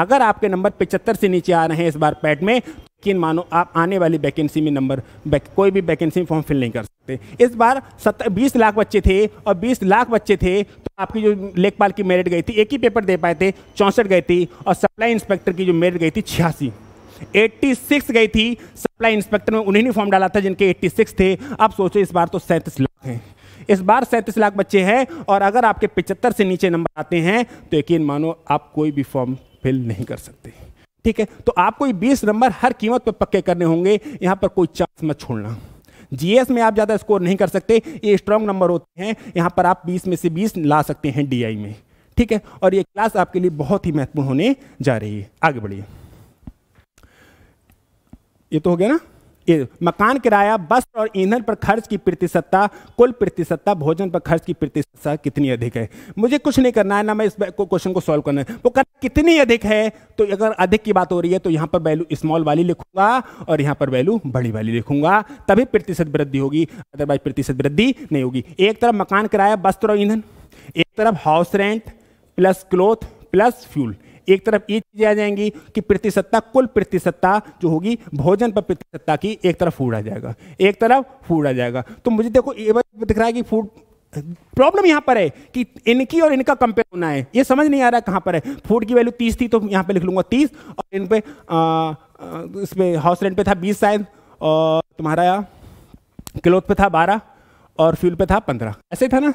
Speaker 1: अगर आपके नंबर पिचहत्तर से नीचे आ रहे हैं इस बार पैट में तो यकीन मानो आप आने वाली वैकेंसी में नंबर कोई भी वैकेंसी फॉर्म फिल नहीं कर सकते इस बार सत्तर बीस लाख बच्चे थे और बीस लाख बच्चे थे तो आपकी जो लेखपाल की मेरिट गई थी एक ही पेपर दे पाए थे चौंसठ गई थी और सप्लाई इंस्पेक्टर की जो मेरिट गई थी छियासी 86 गई थी सप्लाई इंस्पेक्टर में उन्हें फॉर्म डाला था जिनके 86 थे आप सोचो इस बार तो सैंतीस लाख हैं इस बार सैंतीस लाख बच्चे हैं और अगर आपके 75 से नीचे नंबर आते हैं तो यकीन मानो आप कोई भी फॉर्म फेल नहीं कर सकते ठीक है तो आपको ये बीस नंबर हर कीमत पर पक्के करने होंगे यहाँ पर कोई चांस मत छोड़ना जीएस में आप ज़्यादा स्कोर नहीं कर सकते ये स्ट्रॉन्ग नंबर होते हैं यहाँ पर आप 20 में से 20 ला सकते हैं डीआई में ठीक है और ये क्लास आपके लिए बहुत ही महत्वपूर्ण होने जा रही है आगे बढ़िए ये तो हो गया ना मकान किराया वस्त्र और ईंधन पर खर्च की प्रतिशतता कुल प्रतिशतता भोजन पर खर्च की प्रतिशतता कितनी अधिक है मुझे कुछ नहीं करना है ना मैं इस क्वेश्चन को सॉल्व करना है वो कर कितनी अधिक है तो अगर अधिक की बात हो रही है तो यहाँ पर वैल्यू स्मॉल वाली लिखूंगा और यहाँ पर वैल्यू बड़ी वाली लिखूंगा तभी प्रतिशत वृद्धि होगी अदरवाइज प्रतिशत वृद्धि नहीं होगी एक तरफ मकान किराया वस्त्र और ईंधन एक तरफ house rent plus cloth plus fuel एक तरफ ये चीजें आ जाएंगी कि प्रतिशतता कुल प्रतिशतता जो होगी भोजन पर प्रतिशतता की एक तरफ फूड आ जाएगा एक तरफ फूड आ जाएगा तो मुझे देखो ये दिख रहा है कि फूड प्रॉब्लम यहां पर है कि इनकी और इनका कंपेयर होना है ये समझ नहीं आ रहा है कहां पर है फूड की वैल्यू तीस थी तो यहां पे लिख लूंगा तीस और इन पे इसमें हाउस रेंट पे था बीस शायद और तुम्हारा क्लोथ पे था बारह और फ्यूल पे था पंद्रह ऐसे था ना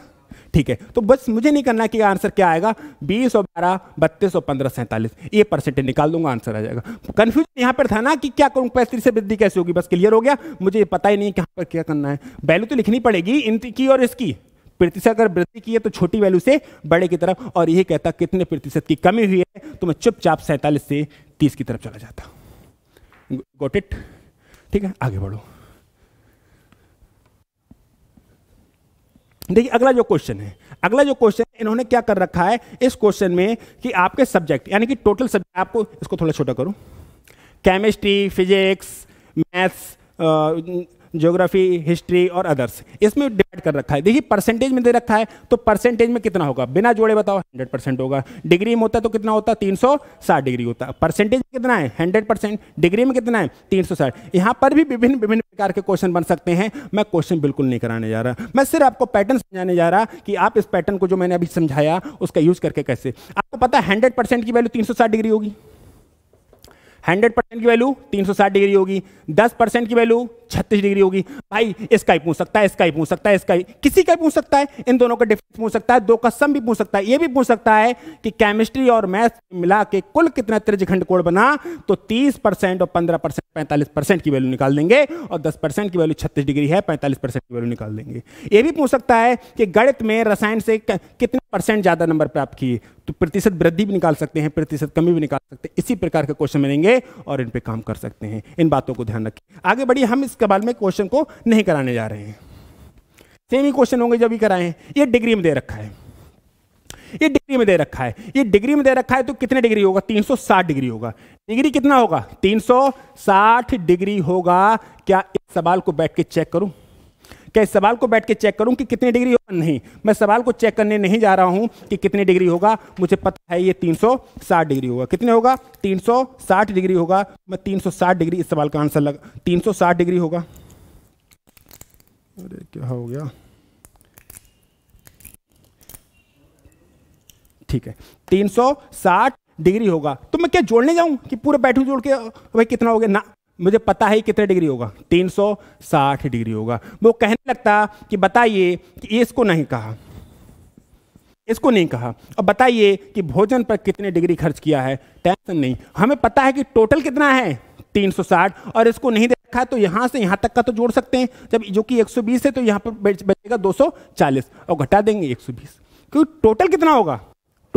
Speaker 1: ठीक है तो बस मुझे नहीं करना कि आंसर क्या आएगा बीस और बारह बत्तीस और पंद्रह सैंतालीस ये परसेंटेज निकाल दूंगा आंसर आ जाएगा कन्फ्यूजन यहाँ पर था ना कि क्या करूं पैंतीस से वृद्धि कैसे होगी बस क्लियर हो गया मुझे पता ही नहीं कहाँ पर क्या करना है वैल्यू तो लिखनी पड़ेगी इनकी और इसकी प्रतिशत अगर वृद्धि की है तो छोटी वैल्यू से बड़े की तरफ और यही कहता कितने प्रतिशत की कमी हुई है तो मैं चुपचाप सैंतालीस से तीस की तरफ चला जाता गोट इट ठीक है आगे बढ़ो देखिए अगला जो क्वेश्चन है अगला जो क्वेश्चन इन्होंने क्या कर रखा है इस क्वेश्चन में कि आपके सब्जेक्ट यानी कि टोटल सब्जेक्ट आपको इसको थोड़ा छोटा करूँ chemistry physics maths geography history और अदर्स इसमें डिवाइड कर रखा है देखिए परसेंटेज में दे रखा है तो परसेंटेज में कितना होगा बिना जोड़े बताओ 100 परसेंट होगा डिग्री में होता तो कितना होता तीन डिग्री होता परसेंटेज कितना है हंड्रेड परसेंट डिग्री में कितना है तीन सौ साठ यहाँ पर भी विभिन्न विभिन्न प्रकार के क्वेश्चन बन सकते हैं मैं क्वेश्चन बिल्कुल नहीं कराने जा रहा मैं सिर्फ आपको पैटर्न समझाने जा रहा कि आप इस पैटर्न को जो मैंने अभी समझाया उसका यूज करके कैसे आपको पता है हंड्रेड परसेंट की वैल्यू तीन सौ साठ डिग्री होगी हंड्रेड परसेंट की वैल्यू तीन सौ साठ डिग्री होगी दस परसेंट की वैल्यू छत्तीस डिग्री होगी भाई इसका ही पूछ सकता है इसका ही पूछ सकता है इसका ही किसी का पूछ सकता है इन दोनों का डिफरेंस पूछ सकता है दो का सम भी पूछ सकता है ये भी पूछ सकता है कि केमिस्ट्री और मैथ मिला के कुल कितना त्रिज खंड कोण बना तो तीस परसेंट और पंद्रह परसेंट पैंतालीस परसेंट की वैल्यू निकाल देंगे और दस परसेंट की वैल्यू छत्तीस डिग्री है पैंतालीस परसेंट की वैल्यू निकाल देंगे ये भी पूछ सकता है कि गणित में रसायन से कितने परसेंट ज्यादा नंबर प्राप्त किए तो प्रतिशत वृद्धि भी निकाल सकते हैं प्रतिशत कमी भी निकाल सकते हैं इसी प्रकार के क्वेश्चन मिलेंगे और इन पे काम कर सकते हैं इन बातों को ध्यान रखें आगे बढ़िए हम इस बाद में क्वेश्चन को नहीं कराने जा रहे हैं सेम ही क्वेश्चन होंगे जब भी कराए हैं ये डिग्री में दे रखा है ये डिग्री में दे रखा है ये डिग्री में दे रखा है तो कितने डिग्री होगा 360 डिग्री होगा डिग्री कितना होगा 360 डिग्री होगा क्या इस सवाल को बैठ के चेक करूं क्या इस सवाल को बैठ के चेक करूं कि कितनी डिग्री होगा नहीं मैं सवाल को चेक करने नहीं जा रहा हूं कि कितनी डिग्री होगा मुझे पता है ये 360 डिग्री होगा कितने होगा 360 डिग्री होगा मैं 360 डिग्री इस सवाल का आंसर लगा 360 डिग्री होगा अरे क्या हो गया ठीक है 360 डिग्री होगा तो मैं क्या जोड़ने जाऊं कि पूरे बैटरी जोड़ के भाई कितना हो गया ना मुझे पता है कितने डिग्री होगा 360 डिग्री होगा वो कहने लगता कि बताइए कि इसको नहीं कहा इसको नहीं कहा और बताइए कि भोजन पर कितने डिग्री खर्च किया है टेंशन नहीं हमें पता है कि टोटल कितना है 360 और इसको नहीं देखा तो यहाँ से यहाँ तक का तो जोड़ सकते हैं जब जो कि 120 है तो यहाँ पर बचेगा 240 और घटा देंगे 120 क्योंकि टोटल कितना होगा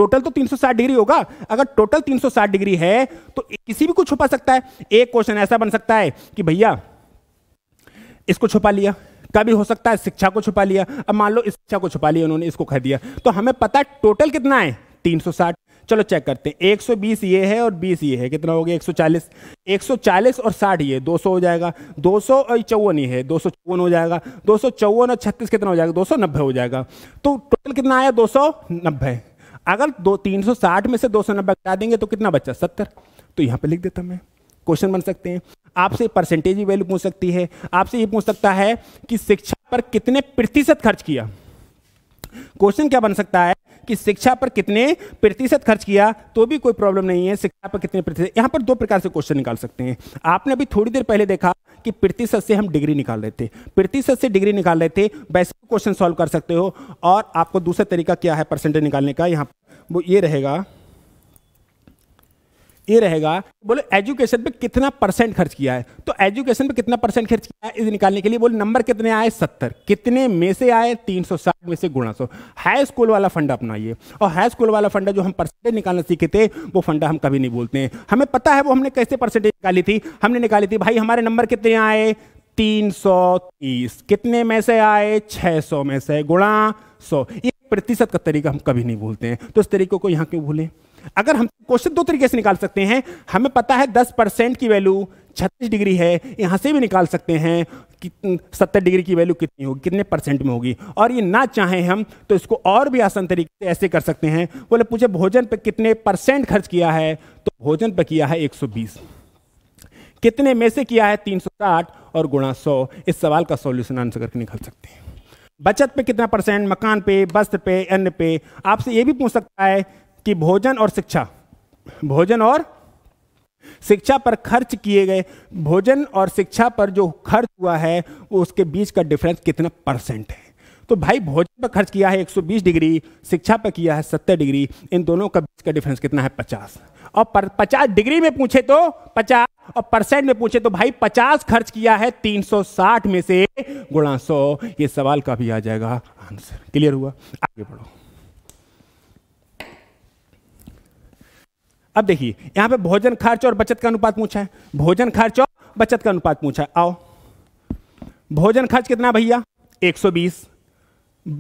Speaker 1: टोटल तो 360 डिग्री होगा अगर टोटल 360 डिग्री है तो किसी भी को छुपा सकता है एक क्वेश्चन ऐसा बन सकता है कि भैया इसको छुपा लिया कभी हो सकता है शिक्षा को छुपा लिया अब मान लो शिक्षा को छुपा लिया उन्होंने इसको खा दिया तो हमें पता है टोटल कितना है 360 चलो चेक करते हैं 120 ये है और 20 ये है कितना हो गया 140 140 और 60 ये 200 हो जाएगा दो सौ चौवन ये है दो हो जाएगा दो और छत्तीस कितना हो जाएगा दो हो जाएगा तो टोटल कितना आया दो अगर दो तीन सौ साठ में से दो सौ नब्बे घटा देंगे तो कितना बचा सत्तर तो यहाँ पे लिख देता मैं क्वेश्चन बन सकते हैं आपसे परसेंटेज भी वैल्यू पूछ सकती है आपसे ये पूछ सकता है कि शिक्षा पर कितने प्रतिशत खर्च किया क्वेश्चन क्या बन सकता है कि शिक्षा पर कितने प्रतिशत खर्च किया तो भी कोई प्रॉब्लम नहीं है शिक्षा पर कितने प्रतिशत यहाँ पर दो प्रकार से क्वेश्चन निकाल सकते हैं आपने अभी थोड़ी देर पहले देखा कि प्रतिशत से हम डिग्री निकाल रहे थे प्रतिशत से डिग्री निकाल रहे थे वैसे क्वेश्चन सॉल्व कर सकते हो और आपको दूसरा तरीका क्या है परसेंटेज निकालने का यहाँ वो ये रहेगा ये रहेगा बोले एजुकेशन पे कितना परसेंट खर्च किया है तो एजुकेशन पे कितना परसेंट खर्च किया है इस निकालने के लिए बोले नंबर कितने आए सत्तर कितने में से आए तीन सौ साठ में से गुणा सौ हाई स्कूल वाला फंडा अपनाइए और हाई स्कूल वाला फंडा जो हम परसेंटेज निकालना सीखे थे वो फंडा हम कभी नहीं बोलते हैं हमें पता है वो हमने कैसे परसेंटेज निकाली थी हमने निकाली थी भाई हमारे नंबर कितने आए तीन सौ तीस कितने में से आए सौ में से गुणा सौ ये प्रतिशत का तरीका हम कभी नहीं भूलते हैं तो इस तरीके को यहाँ क्यों भूलें अगर हम क्वेश्चन दो तरीके से निकाल सकते हैं हमें पता है दस परसेंट की वैल्यू छत्तीस डिग्री है यहाँ से भी निकाल सकते हैं कि सत्तर डिग्री की वैल्यू कितनी होगी कितने परसेंट में होगी और ये ना चाहें हम तो इसको और भी आसान तरीके से ऐसे कर सकते हैं बोले मुझे भोजन पर कितने परसेंट खर्च किया है तो भोजन पर किया है एक कितने में से किया है तीन और गुणा सौ इस सवाल का सॉल्यूशन आंसर करके निकाल सकते हैं बचत पे कितना परसेंट मकान पे वस्त्र पे अन्न पे आपसे ये भी पूछ सकता है कि भोजन और शिक्षा भोजन और शिक्षा पर खर्च किए गए भोजन और शिक्षा पर जो खर्च हुआ है वो उसके बीच का डिफरेंस कितना परसेंट है तो भाई भोजन पर खर्च किया है 120 डिग्री शिक्षा पर किया है 70 डिग्री इन दोनों का बीच का डिफरेंस कितना है 50 और पर पचास डिग्री में पूछे तो पचास और परसेंट में पूछे तो भाई पचास खर्च किया है तीन सौ साठ में से गुणा सौ ये सवाल का भी आ जाएगा आंसर क्लियर हुआ आगे बढ़ो अब देखिए यहां पे भोजन खर्च और बचत का अनुपात पूछा है भोजन खर्च और बचत का अनुपात पूछा है आओ भोजन खर्च कितना भैया 120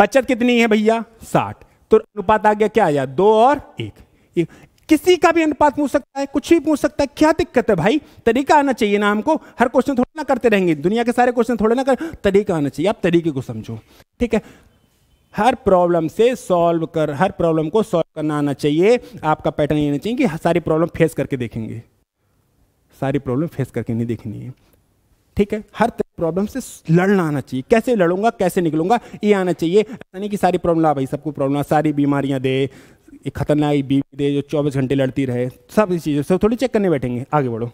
Speaker 1: बचत कितनी है भैया 60 तो अनुपात आ गया क्या आया दो और एक, एक किसी का भी अनुपात पूछ सकता है कुछ भी पूछ सकता है क्या दिक्कत है भाई तरीका आना चाहिए ना हमको हर क्वेश्चन थोड़ा ना करते रहेंगे दुनिया के सारे क्वेश्चन थोड़े ना कर तरीका आना चाहिए आप तरीके को समझो ठीक है हर प्रॉब्लम से सॉल्व कर हर प्रॉब्लम को सॉल्व करना आना चाहिए आपका पैटर्न ये आना चाहिए कि सारी प्रॉब्लम फेस करके देखेंगे सारी प्रॉब्लम फेस करके नहीं देखनी है ठीक है हर प्रॉब्लम से लड़ना आना चाहिए कैसे लड़ूंगा कैसे निकलूंगा ये आना चाहिए ऐसा नहीं कि सारी प्रॉब्लम आ भाई सबको प्रॉब्लम सारी बीमारियां दे एक खतरनाक बीवी दे जो चौबीस घंटे लड़ती रहे सब इस चीज़ें सब थोड़ी चेक करने बैठेंगे आगे बढ़ो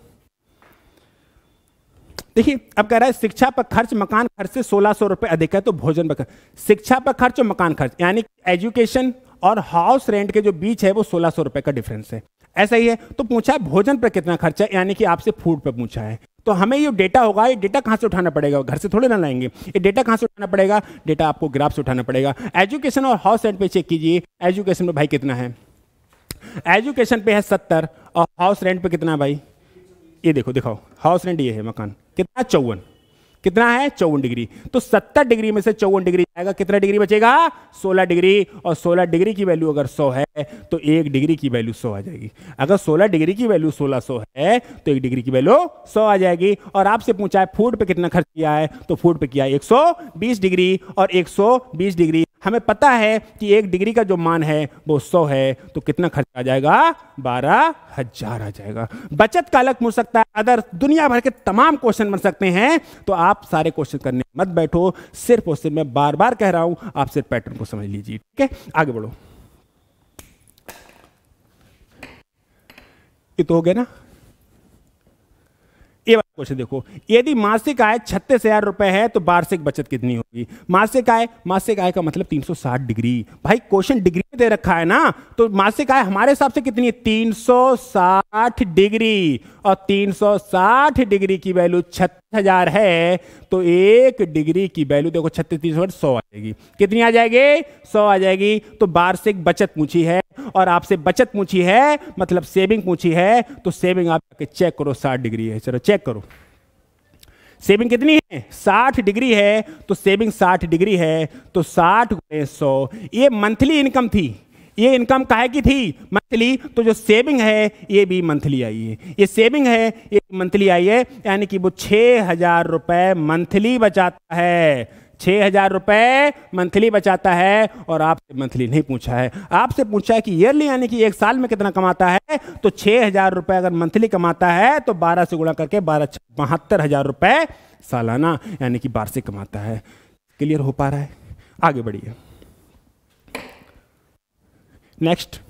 Speaker 1: देखिए अब कह रहा है शिक्षा पर खर्च मकान खर्च से सोलह सौ रुपये अधिक है तो भोजन पर खर्च शिक्षा पर खर्च और मकान खर्च यानी एजुकेशन और हाउस रेंट के जो बीच है वो सोलह सौ रुपये का डिफरेंस है ऐसा ही है तो पूछा है भोजन पर कितना खर्चा है यानी कि आपसे फूड पर पूछा है तो हमें ये डेटा होगा ये डेटा कहाँ से उठाना पड़ेगा घर से थोड़े ना लाएंगे ये डेटा कहाँ से उठाना पड़ेगा डेटा आपको ग्राफ से उठाना पड़ेगा एजुकेशन और हाउस रेंट पे चेक कीजिए एजुकेशन में भाई कितना है एजुकेशन पे है सत्तर और हाउस रेंट पे कितना है भाई ये देखो दिखाओ हाउस रेंट ये है मकान कितना चौवन कितना है चौवन डिग्री तो सत्तर डिग्री में से चौवन डिग्री जाएगा कितना डिग्री बचेगा सोलह डिग्री और सोलह डिग्री की वैल्यू अगर सौ है तो एक डिग्री की वैल्यू सौ आ जाएगी अगर सोलह डिग्री की वैल्यू सोलह सौ है तो एक डिग्री की वैल्यू सौ आ जाएगी और आपसे पूछा है फूड पे कितना खर्च किया है तो फूड पे किया एक डिग्री और एक डिग्री हमें पता है कि एक डिग्री का जो मान है वो सौ है तो कितना खर्च आ जाएगा बारह हजार आ जाएगा बचत का अलग मुड़ सकता है अदर दुनिया भर के तमाम क्वेश्चन बन सकते हैं तो आप सारे क्वेश्चन करने मत बैठो सिर्फ और सिर्फ मैं बार बार कह रहा हूं आप सिर्फ पैटर्न को समझ लीजिए ठीक है आगे बढ़ो ये तो हो गया ना ये वाला क्वेश्चन देखो यदि मासिक आय छत्तीस हजार रुपए है तो वार्षिक बचत कितनी होगी मासिक आय मासिक आय का मतलब 360 डिग्री भाई क्वेश्चन डिग्री में दे रखा है ना तो मासिक आय हमारे हिसाब से कितनी है 360 डिग्री और 360 डिग्री की वैल्यू छत्तीस हजार है तो एक डिग्री की वैल्यू देखो छत्तीस सौ आ जाएगी कितनी आ जाएगी सौ आ जाएगी तो वार्षिक बचत पूछी है और आपसे बचत पूछी है मतलब सेविंग पूछी है तो सेविंग आप चेक करो साठ डिग्री है चलो चेक करो सेविंग कितनी है साठ डिग्री है तो सेविंग साठ डिग्री है तो साठ गुणे सौ ये मंथली इनकम थी ये इनकम काहे की थी मंथली तो जो सेविंग है ये भी मंथली आई है ये सेविंग है ये मंथली आई है यानी कि वो छः हजार रुपये मंथली बचाता है छः हजार रुपये मंथली बचाता है और आपसे मंथली नहीं पूछा है आपसे पूछा है कि ईयरली यानी कि एक साल में कितना कमाता है तो छः हजार रुपये अगर मंथली कमाता है तो बारह से गुणा करके बारह बहत्तर हजार रुपये सालाना यानी कि वार्षिक कमाता है क्लियर हो पा रहा है आगे बढ़िए नेक्स्ट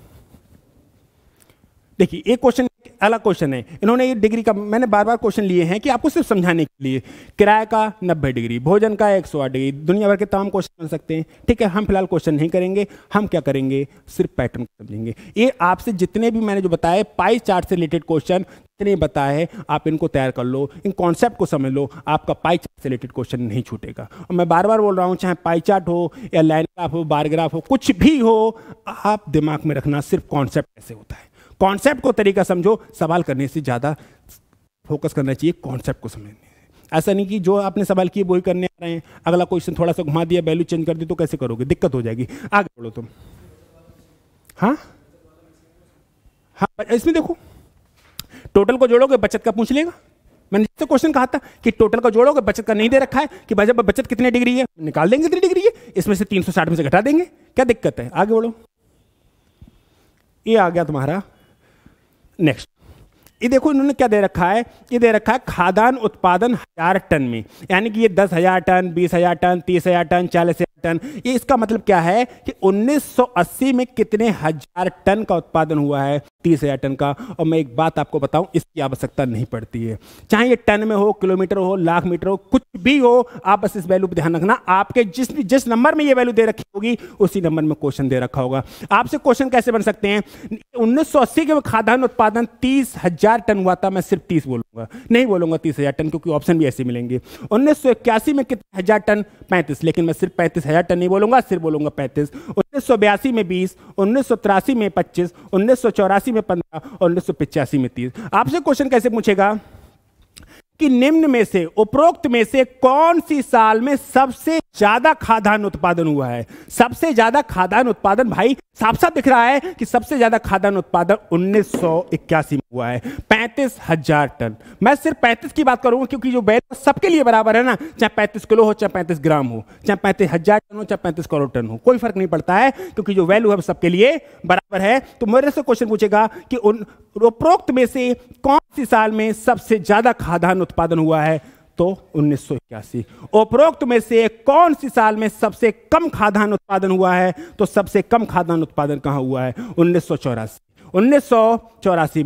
Speaker 1: देखिए एक क्वेश्चन अलग क्वेश्चन है इन्होंने ये डिग्री का मैंने बार बार क्वेश्चन लिए हैं कि आपको सिर्फ समझाने के लिए किराए का नब्बे डिग्री भोजन का एक आठ डिग्री दुनिया भर के तमाम क्वेश्चन बन सकते हैं ठीक है हम फिलहाल क्वेश्चन नहीं करेंगे हम क्या करेंगे सिर्फ पैटर्न समझेंगे ये आपसे जितने भी मैंने जो बताए पाई चार्ट से रिलेटेड क्वेश्चन जितने बताए आप इनको तैयार कर लो इन कॉन्सेप्ट को समझ लो आपका पाई चार्ट से रिलेटेड क्वेश्चन नहीं छूटेगा और मैं बार बार बोल रहा हूँ चाहे पाई चार्ट हो या लाइन ग्राफ हो बारग्राफ हो कुछ भी हो आप दिमाग में रखना सिर्फ कॉन्सेप्ट कैसे होता है कॉन्सेप्ट को तरीका समझो सवाल करने से ज़्यादा फोकस करना चाहिए कॉन्सेप्ट को समझने ऐसा नहीं कि जो आपने सवाल किए वही करने आ रहे हैं अगला क्वेश्चन थोड़ा सा घुमा दिया वैल्यू चेंज कर दी तो कैसे करोगे दिक्कत हो जाएगी आगे बढ़ो तुम हाँ हाँ इसमें देखो टोटल को जोड़ोगे बचत का पूछ लेगा मैंने जिससे क्वेश्चन कहा था कि टोटल का जोड़ोगे बचत का नहीं दे रखा है कि भाई बचत कितने डिग्री है निकाल देंगे कितनी डिग्री है इसमें से 360 में से घटा देंगे क्या दिक्कत है आगे बढ़ो ये आ गया तुम्हारा नेक्स्ट ये देखो इन्होंने क्या दे रखा है ये दे रखा है खादान उत्पादन हजार टन में यानी कि ये दस हजार टन बीस हजार टन तीस हजार टन चालीस हजार टन ये इसका मतलब क्या है कि 1980 में कितने हजार टन का उत्पादन हुआ है तीस हज़ार टन का और मैं एक बात आपको बताऊं इसकी आवश्यकता नहीं पड़ती है चाहे ये टन में हो किलोमीटर हो लाख मीटर हो कुछ भी हो आप बस इस वैल्यू पर ध्यान रखना आपके जिस जिस नंबर में ये वैल्यू दे रखी होगी उसी नंबर में क्वेश्चन दे रखा होगा आपसे क्वेश्चन कैसे बन सकते हैं 1980 के खाद्यान्न उत्पादन तीस हजार टन हुआ था मैं सिर्फ तीस बोलूंगा नहीं बोलूंगा तीस हजार टन क्योंकि ऑप्शन भी ऐसे मिलेंगे उन्नीस में कितने हजार टन पैंतीस लेकिन मैं सिर्फ पैंतीस हजार टन नहीं बोलूंगा सिर्फ बोलूंगा पैंतीस उन्नीस में बीस उन्नीस में पच्चीस उन्नीस में पंद्रह और उन्नीस में तीस आपसे क्वेश्चन कैसे पूछेगा कि निम्न में से उपरोक्त में से कौन सी साल में सबसे ज्यादा खाद्यान्न उत्पादन हुआ है सबसे ज्यादा खाद्यान्न उत्पादन भाई साफ साफ दिख रहा है कि सबसे ज्यादा खाद्यान्न उत्पादन उन्नीस में हुआ है पैंतीस हजार टन मैं सिर्फ पैंतीस की बात करूंगा क्योंकि जो बैल सबके लिए बराबर है ना चाहे पैंतीस किलो हो चाहे पैंतीस ग्राम हो चाहे पैंतीस हजार टन हो चाहे पैंतीस करोड़ टन हो कोई फर्क नहीं पड़ता है क्योंकि जो वैल्यू है सबके लिए बराबर है तो मेरे से क्वेश्चन पूछेगा कि उपरोक्त में से कौन अस्सी साल में सबसे ज्यादा खाद्यान्न उत्पादन हुआ है तो उन्नीस उपरोक्त में से कौन सी साल में सबसे कम खाद्यान्न उत्पादन हुआ है तो सबसे कम खाद्यान्न उत्पादन कहां हुआ है उन्नीस सौ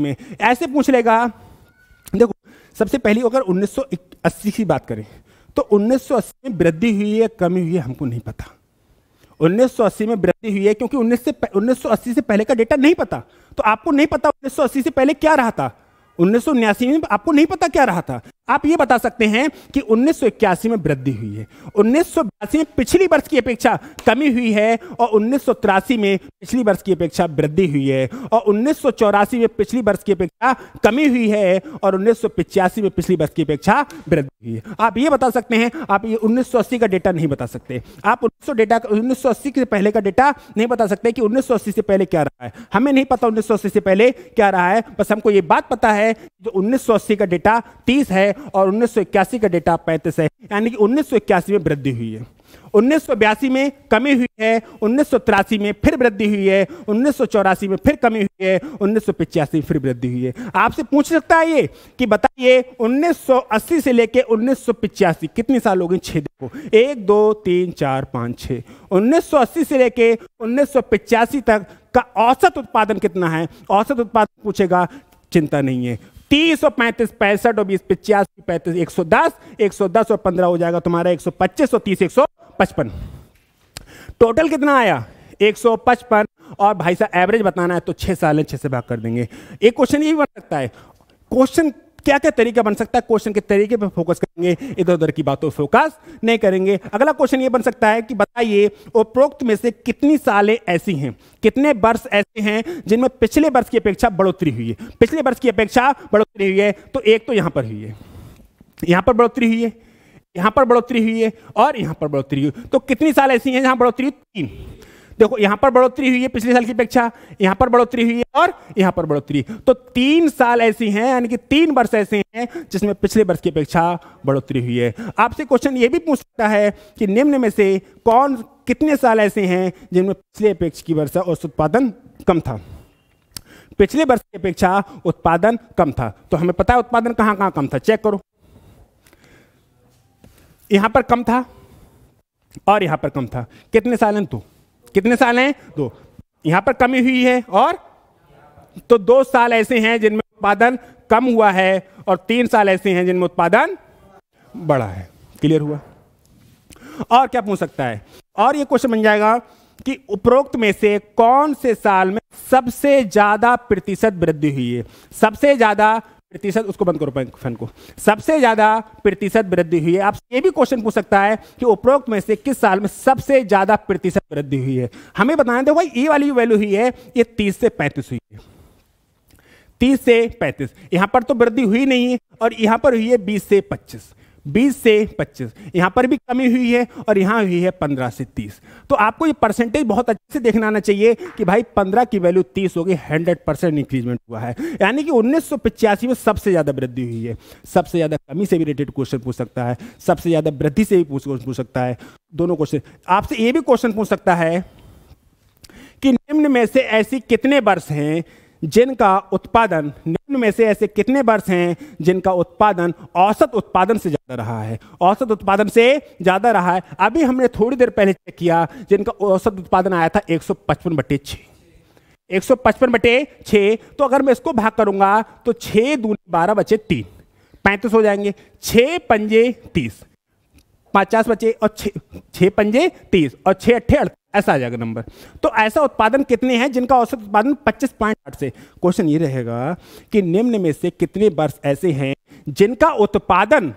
Speaker 1: में ऐसे पूछ लेगा देखो सबसे पहली अगर 1980 की बात करें तो 1980 में वृद्धि हुई है कमी हुई है हमको नहीं पता 1980 में वृद्धि हुई है क्योंकि 19 से 1980 से पहले का डेटा नहीं पता तो आपको नहीं पता 1980 से पहले क्या रहा था उन्नीस में आपको नहीं पता क्या रहा था आप ये बता सकते हैं कि उन्नीस में वृद्धि हुई है उन्नीस में पिछली वर्ष की अपेक्षा कमी हुई है और उन्नीस में पिछली वर्ष की अपेक्षा वृद्धि हुई है और उन्नीस में पिछली वर्ष की अपेक्षा कमी हुई है और उन्नीस में पिछली वर्ष की अपेक्षा वृद्धि हुई है आप ये बता सकते हैं आप ये उन्नीस का डेटा नहीं बता सकते आप उन्नीस डेटा उन्नीस से पहले का डेटा नहीं बता सकते कि उन्नीस से पहले क्या रहा है हमें नहीं पता उन्नीस से पहले क्या रहा है बस हमको ये बात पता है जो उन्नीस का डेटा तीस है और उन्नीस का डेटा पैंतीस है यानी कि उन्नीस में वृद्धि हुई है उन्नीस में कमी हुई है उन्नीस में फिर वृद्धि हुई है उन्नीस में फिर कमी हुई है उन्नीस में फिर वृद्धि हुई है आपसे पूछ सकता है ये कि बताइए 1980 से लेके उन्नीस कितने साल हो गए छः देखो एक दो तीन चार पाँच छः 1980 से लेके उन्नीस तक का औसत उत्पादन कितना है औसत उत्पादन पूछेगा चिंता नहीं है तीस और पैंतीस पैंसठ और बीस पिचासी पैंतीस एक सौ दस एक सौ दस और पंद्रह हो जाएगा तुम्हारा एक सौ पच्चीस और तीस एक सौ पचपन टोटल कितना आया एक सौ पचपन और भाई साहब एवरेज बताना है तो छह साल छह से भाग कर देंगे एक क्वेश्चन ये भी बन सकता है क्वेश्चन क्या क्या तरीका बन सकता है क्वेश्चन के तरीके पर फोकस करेंगे इधर उधर की बातों पर फोकस नहीं करेंगे अगला क्वेश्चन ये बन सकता है कि बताइए उपरोक्त में से कितनी सालें ऐसी हैं कितने वर्ष ऐसे हैं जिनमें पिछले वर्ष की अपेक्षा बढ़ोतरी हुई है पिछले वर्ष की अपेक्षा बढ़ोतरी हुई है तो एक तो यहाँ पर हुई है यहाँ पर बढ़ोतरी हुई है यहाँ पर बढ़ोतरी हुई है और यहाँ पर बढ़ोतरी हुई तो कितनी साल ऐसी हैं जहाँ बढ़ोतरी हुई तीन देखो यहां पर बढ़ोतरी हुई है पिछले साल की अपेक्षा यहां पर बढ़ोतरी हुई है और यहां पर बढ़ोतरी तो तीन साल ऐसी हैं यानी कि तीन वर्ष ऐसे हैं जिसमें पिछले वर्ष की अपेक्षा बढ़ोतरी हुई है आपसे क्वेश्चन ये भी पूछ सकता है कि निम्न में से कौन कितने साल ऐसे हैं जिनमें पिछले अपेक्षा की वर्षा औसत उत्पादन कम था पिछले वर्ष की अपेक्षा उत्पादन कम था तो हमें पता है उत्पादन कहां कहां कम था चेक करो यहां पर कम था और यहां पर कम था कितने साल हैं तू तो? कितने साल हैं दो यहां पर कमी हुई है और तो दो साल ऐसे हैं जिनमें उत्पादन कम हुआ है और तीन साल ऐसे हैं जिनमें उत्पादन बढ़ा है क्लियर हुआ और क्या पूछ सकता है और ये क्वेश्चन बन जाएगा कि उपरोक्त में से कौन से साल में सबसे ज्यादा प्रतिशत वृद्धि हुई है सबसे ज्यादा प्रतिशत उसको बंद करो फैन को सबसे ज्यादा प्रतिशत वृद्धि हुई है आप ये भी क्वेश्चन पूछ सकता है कि उपरोक्त में से किस साल में सबसे ज्यादा प्रतिशत वृद्धि हुई है हमें बताया था तो भाई ये वाली जो वैल्यू हुई है ये तीस से पैंतीस हुई है तीस से पैंतीस यहां पर तो वृद्धि हुई नहीं और यहां पर हुई है बीस से पच्चीस बीस से पच्चीस यहाँ पर भी कमी हुई है और यहाँ हुई है पंद्रह से तीस तो आपको ये परसेंटेज बहुत अच्छे से देखना आना चाहिए कि भाई पंद्रह की वैल्यू तीस हो गई हंड्रेड परसेंट इंक्रीजमेंट हुआ है यानी कि उन्नीस में सबसे ज़्यादा वृद्धि हुई है सबसे ज़्यादा कमी से भी रिलेटेड क्वेश्चन पूछ सकता है सबसे ज़्यादा वृद्धि से भी क्वेश्चन पूछ सकता है दोनों क्वेश्चन आपसे ये भी क्वेश्चन पूछ सकता है कि निम्न में से ऐसी कितने वर्ष हैं जिनका उत्पादन में से ऐसे कितने वर्ष हैं जिनका उत्पादन औसत उत्पादन से ज़्यादा रहा है औसत उत्पादन से ज़्यादा रहा है अभी हमने थोड़ी देर पहले चेक किया जिनका औसत उत्पादन आया था एक सौ पचपन बटे छः एक सौ पचपन बटे छः तो अगर मैं इसको भाग करूंगा तो छः दूनी बारह बचे तीन पैंतीस हो जाएंगे छः पंजे तीस पचास बचे और छः पंजे तीस और छः अट्ठे ऐसा आ जाएगा नंबर तो ऐसा उत्पादन कितने हैं जिनका औसत उत्पादन पच्चीस पॉइंट आठ से क्वेश्चन ये रहेगा कि निम्न में से कितने वर्ष ऐसे हैं जिनका उत्पादन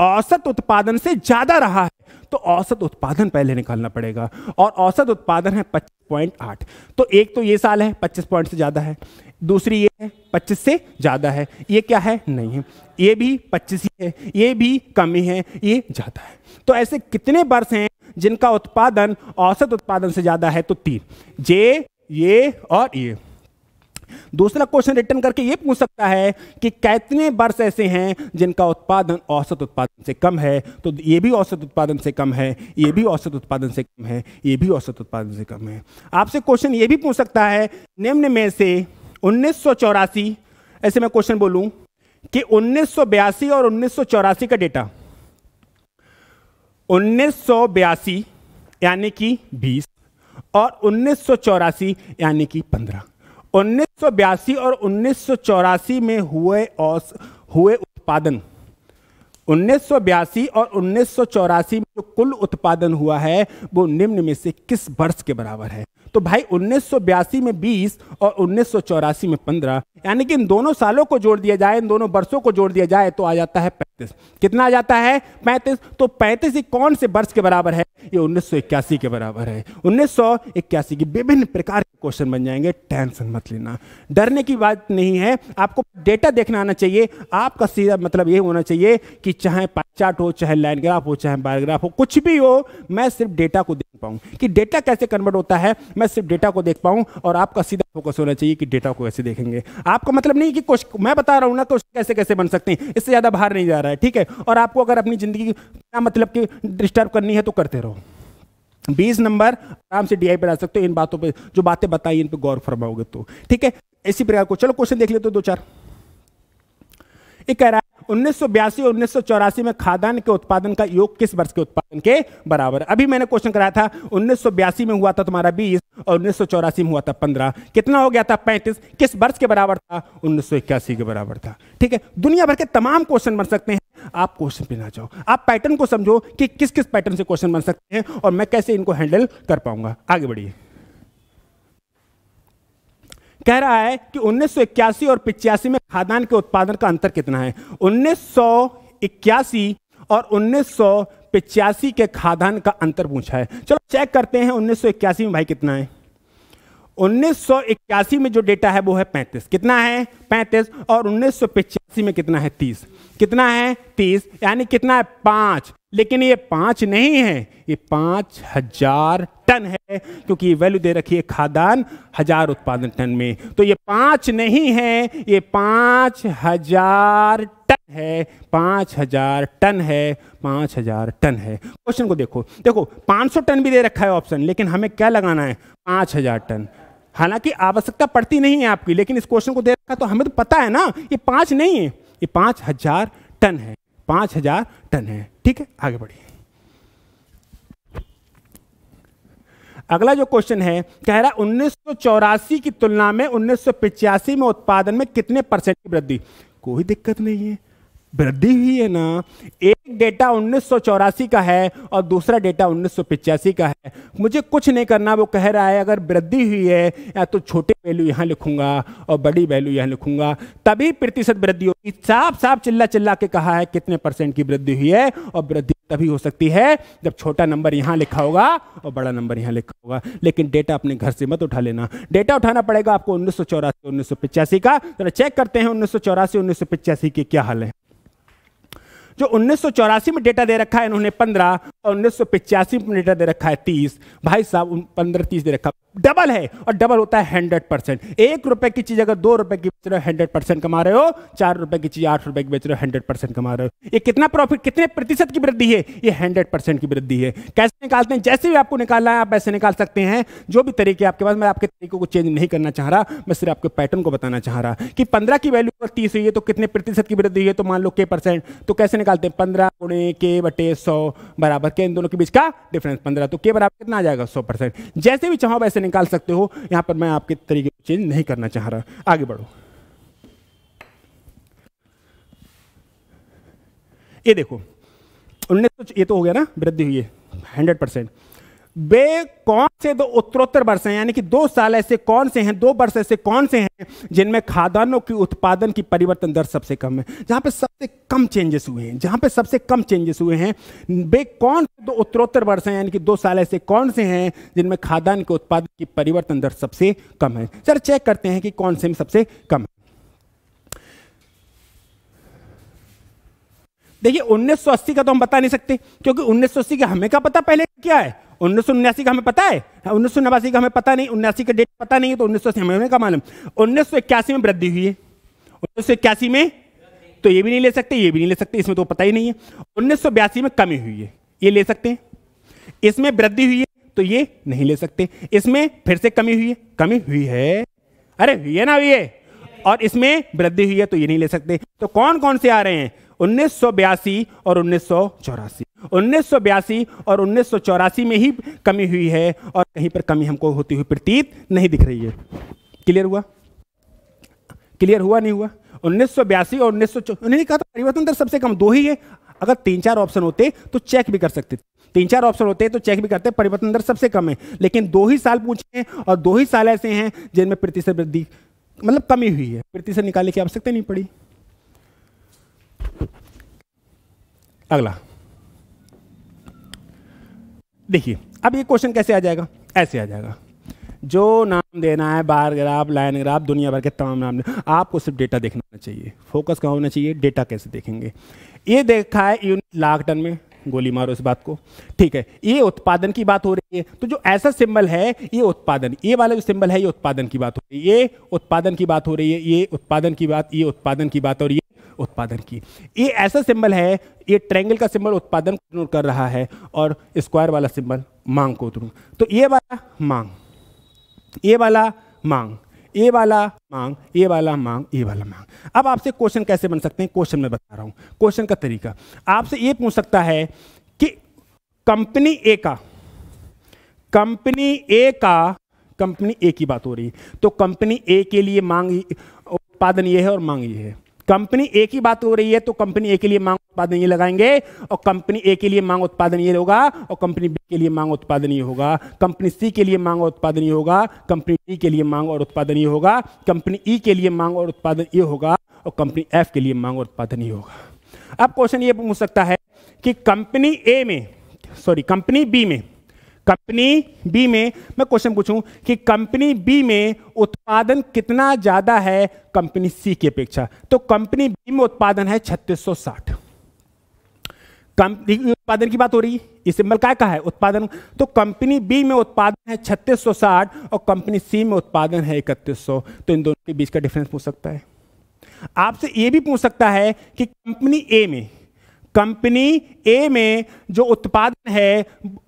Speaker 1: औसत उत्पादन से ज़्यादा रहा है तो औसत उत्पादन पहले निकालना पड़ेगा और औसत उत्पादन है पच्चीस पॉइंट आठ तो एक तो ये साल है पच्चीस पॉइंट से ज़्यादा है दूसरी ये है पच्चीस से ज़्यादा है ये क्या है नहीं है ये भी पच्चीस ही है ये भी कम ही है ये ज़्यादा है तो ऐसे कितने वर्ष हैं जिनका उत्पादन औसत उत्पादन से ज़्यादा है तो तीन जे ये और ये दूसरा क्वेश्चन रिटर्न करके ये पूछ सकता है कि कितने वर्ष ऐसे हैं जिनका उत्पादन औसत उत्पादन से कम है तो ये भी औसत उत्पादन से कम है ये भी औसत उत्पादन से कम है ये भी औसत उत्पादन से कम है आपसे क्वेश्चन ये भी पूछ सकता है निम्न में से उन्नीस ऐसे मैं क्वेश्चन बोलूं कि उन्नीस और उन्नीस का डेटा उन्नीस यानी कि 20 और उन्नीस यानी कि 15 1982 और उन्नीस में हुए और हुए उत्पादन उन्नीस और उन्नीस में जो कुल उत्पादन हुआ है वो निम्न में से किस वर्ष के बराबर है तो भाई उन्नीस में 20 और उन्नीस में 15 यानी कि इन दोनों सालों को जोड़ दिया जाए इन दोनों वर्षों को जोड़ दिया जाए तो आ जाता है पैंतीस कितना आ जाता है पैंतीस तो पैंतीस कौन से वर्ष के बराबर है ये उन्नीस के बराबर है उन्नीस की विभिन्न प्रकार के क्वेश्चन बन जाएंगे टेंशन मत लेना डरने की बात नहीं है आपको डेटा देखना आना चाहिए आपका सीधा मतलब ये होना चाहिए कि चाहे चार्ट हो चाहे लाइन ग्राफ हो चाहे बायोग्राफ हो कुछ भी हो मैं सिर्फ डेटा को देख पाऊँ कि डेटा कैसे कन्वर्ट होता है मैं सिर्फ डेटा को देख पाऊँ और आपका सीधा फोकस होना चाहिए कि डेटा को कैसे देखेंगे आपको मतलब नहीं कि क्वेश्चन मैं बता रहा हूँ ना तो क्वेश्चन कैसे कैसे बन सकते हैं इससे ज़्यादा बाहर नहीं जा रहा है ठीक है और आपको अगर अपनी ज़िंदगी क्या मतलब कि डिस्टर्ब करनी है तो करते रहो बीस नंबर आराम से डीआई पर आ सकते हो इन बातों पर जो बातें बताई इन पर गौर फरमाओगे तो ठीक है इसी प्रकार को चलो क्वेश्चन देख लेते हो दो चार एक कह रहा है उन्नीस सौ बयासी में खाद्यान्न के उत्पादन का योग किस वर्ष के उत्पादन के बराबर अभी मैंने क्वेश्चन कराया था उन्नीस में हुआ था तुम्हारा बीस और उन्नीस में हुआ था पंद्रह कितना हो गया था पैंतीस किस वर्ष के बराबर था उन्नीस के बराबर था ठीक है दुनिया भर के तमाम क्वेश्चन बन सकते हैं आप क्वेश्चन पे ना जाओ आप पैटर्न को समझो कि किस किस पैटर्न से क्वेश्चन बन सकते हैं और मैं कैसे इनको हैंडल कर पाऊंगा आगे बढ़िए कह रहा है कि उन्नीस और पिचासी में खाद्यान्न के उत्पादन का अंतर कितना है उन्नीस और 1985 के खाद्यान्न का अंतर पूछा है चलो चेक करते हैं उन्नीस में भाई कितना है उन्नीस में जो डेटा है वो है पैंतीस कितना है पैंतीस और उन्नीस में कितना है तीस कितना है तीस यानी कितना है पांच लेकिन ये पांच नहीं है ये पांच हजार टन है क्योंकि वैल्यू दे रखी है खादान हजार उत्पादन टन में तो ये पांच नहीं है ये पांच हजार टन है पांच हजार टन है पांच हजार टन है क्वेश्चन को देखो देखो पांच सौ टन भी दे रखा है ऑप्शन लेकिन हमें क्या लगाना है पांच हजार टन हालांकि आवश्यकता पड़ती नहीं है आपकी लेकिन इस क्वेश्चन को दे रखा तो हमें तो पता है ना ये पांच नहीं है ये पांच हजार टन है पांच हजार टन है ठीक है आगे बढ़िए अगला जो क्वेश्चन है कह रहा उन्नीस की तुलना में उन्नीस में उत्पादन में कितने परसेंट की वृद्धि कोई दिक्कत नहीं है वृद्धि हुई है ना एक डेटा उन्नीस का है और दूसरा डेटा उन्नीस का है मुझे कुछ नहीं करना वो कह रहा है अगर वृद्धि हुई है या तो छोटी वैल्यू यहाँ लिखूंगा और बड़ी वैल्यू यहाँ लिखूंगा तभी प्रतिशत वृद्धि होगी साफ साफ चिल्ला चिल्ला के कहा है कितने परसेंट की वृद्धि हुई है और वृद्धि तभी हो सकती है जब छोटा नंबर यहाँ लिखा होगा और बड़ा नंबर यहाँ लिखा होगा लेकिन डेटा अपने घर से मत उठा लेना डेटा उठाना पड़ेगा आपको उन्नीस सौ चौरासी उन्नीस सौ पिचासी का जरा चेक करते हैं उन्नीस सौ चौरासी उन्नीस सौ पिचासी के क्या हाल है जो उन्नीस में डेटा दे रखा है इन्होंने 15 और उन्नीस में डेटा दे रखा है 30 भाई साहब पंद्रह तीस दे रखा डबल है और डबल होता है हंड्रेड परसेंट एक रुपए की चीज अगर दो रुपए की बेच रहे हो हंड्रेड परसेंट कमा रहे हो चार रुपए की चीज आठ रुपए की बेच रहे हो हंड्रेड परसेंट कमा रहे हो ये कितना प्रॉफिट कितने प्रतिशत की वृद्धि है ये हंड्रेड परसेंट की वृद्धि है कैसे निकालते हैं जैसे भी आपको निकालना है आप ऐसे निकाल सकते हैं जो भी तरीके आपके पास मैं आपके तरीकों को चेंज नहीं करना चाह रहा मैं सिर्फ आपके पैटर्न को बताना चाह रहा कि पंद्रह की वैल्यू अगर तीस हुई है तो कितने प्रतिशत की वृद्धि है तो मान लो के परसेंट तो कैसे निकालते हैं पंद्रह गुणे के बटे सौ बराबर के इन दोनों के बीच का डिफरेंस पंद्रह तो के बराबर कितना आ जाएगा सौ परसेंट जैसे भी चाहो वैसे निकाल सकते हो यहां पर मैं आपके तरीके को चेंज नहीं करना चाह रहा आगे बढ़ो ये देखो उन्नीस ये तो हो गया ना वृद्धि हुई है हंड्रेड परसेंट वे कौन से दो उत्तरोत्तर वर्ष हैं यानी कि दो साल ऐसे कौन से हैं दो वर्ष ऐसे कौन से हैं जिनमें खाद्यान्नों की उत्पादन की परिवर्तन दर सबसे कम है जहां पे सबसे कम चेंजेस हुए हैं जहां पे सबसे कम चेंजेस हुए हैं वे कौन से दो उत्तरोत्तर वर्ष हैं यानी कि दो साल ऐसे कौन से हैं जिनमें खाद्यान्न के उत्पादन की परिवर्तन दर सबसे कम है सर चेक करते हैं कि कौन से में सबसे कम है देखिए उन्नीस सौ अस्सी का तो हम बता नहीं सकते क्योंकि उन्नीस सौ अस्सी का हमें का पता पहले क्या है उन्नीस सौ उन्यासी का हमें पता है हाँ, उन्नीस सौ नवासी का हमें पता नहीं उन्यासी का डेट पता नहीं है तो उन्नीस सौ अस्सी हमें का मालूम उन्नीस सौ इक्यासी में वृद्धि हुई है उन्नीस सौ इक्यासी में तो ये भी नहीं ले सकते ये भी नहीं ले सकते इसमें तो पता ही नहीं है उन्नीस सौ बयासी में कमी हुई है ये ले सकते हैं इसमें वृद्धि हुई है तो ये नहीं ले सकते इसमें फिर से कमी हुई है कमी हुई है अरे हुई है ना हुई है और इसमें वृद्धि हुई है तो ये नहीं ले सकते तो कौन कौन से आ रहे हैं उन्नीस और उन्नीस उन्नीस और उन्नीस में ही कमी हुई है और कहीं पर कमी हमको होती हुई प्रतीत नहीं दिख रही है क्लियर हुआ क्लियर हुआ नहीं हुआ उन्नीस और उन्नीस सौ उन्होंने कहा था परिवर्तन दर सबसे कम दो ही है अगर तीन चार ऑप्शन होते तो चेक भी कर सकते तीन चार ऑप्शन होते तो चेक भी करते परिवर्तन दर सबसे कम है लेकिन दो ही साल पूछे हैं और दो ही साल ऐसे हैं जिनमें प्रतिशत वृद्धि मतलब कमी हुई है प्रतिशत निकालने की आवश्यकता नहीं पड़ी अगला देखिए अब ये क्वेश्चन कैसे आ जाएगा ऐसे आ जाएगा जो नाम देना है बार ग्राफ लाइन ग्राफ दुनिया भर के तमाम नाम आपको सिर्फ डेटा देखना होना चाहिए फोकस कहाँ होना चाहिए डेटा कैसे देखेंगे ये देखा है यूनिट लाख टन में गोली मारो इस बात को ठीक है ये उत्पादन की बात हो रही है तो जो ऐसा सिंबल है ये उत्पादन ये वाला जो सिंबल है ये उत्पादन की बात हो रही है ये उत्पादन की बात हो रही है ये उत्पादन की बात ये उत्पादन की बात और ये उत्पादन की ये ऐसा सिंबल है ये ट्रैंगल का सिंबल उत्पादन कर रहा है और स्क्वायर वाला सिंबल मांग को उतरू तो ये वाला मांग ये वाला मांग ये वाला मांग ये वाला मांग ये वाला मांग अब आपसे क्वेश्चन कैसे बन सकते हैं क्वेश्चन में बता रहा हूं क्वेश्चन का तरीका आपसे ये पूछ सकता है कि कंपनी ए का कंपनी ए का कंपनी ए की बात हो रही है तो कंपनी ए के लिए मांग उत्पादन ये है और मांग ये है कंपनी ए की बात हो रही है तो कंपनी ए के लिए मांग उत्पादन ये लगाएंगे और कंपनी ए के लिए मांग उत्पादन ये होगा और कंपनी बी के लिए मांग उत्पादन ये होगा कंपनी सी के लिए मांग उत्पादन ये होगा कंपनी डी के लिए मांग और उत्पादन ये होगा कंपनी ई e के लिए मांग और उत्पादन ये होगा और कंपनी एफ के लिए मांग और उत्पादन ये होगा अब क्वेश्चन ये पूछ सकता है कि कंपनी ए में सॉरी कंपनी बी में कंपनी बी में मैं क्वेश्चन पूछूं कि कंपनी बी में उत्पादन कितना ज्यादा है कंपनी सी की अपेक्षा तो कंपनी बी में उत्पादन है साठ कंपनी e उत्पादन की बात हो रही है इस सिंबल क्या का है उत्पादन तो कंपनी बी में उत्पादन है साठ और कंपनी सी में उत्पादन है सौ तो इन दोनों के बीच का डिफरेंस पूछ सकता है आपसे ये भी पूछ सकता है कि कंपनी ए में कंपनी ए में जो उत्पादन है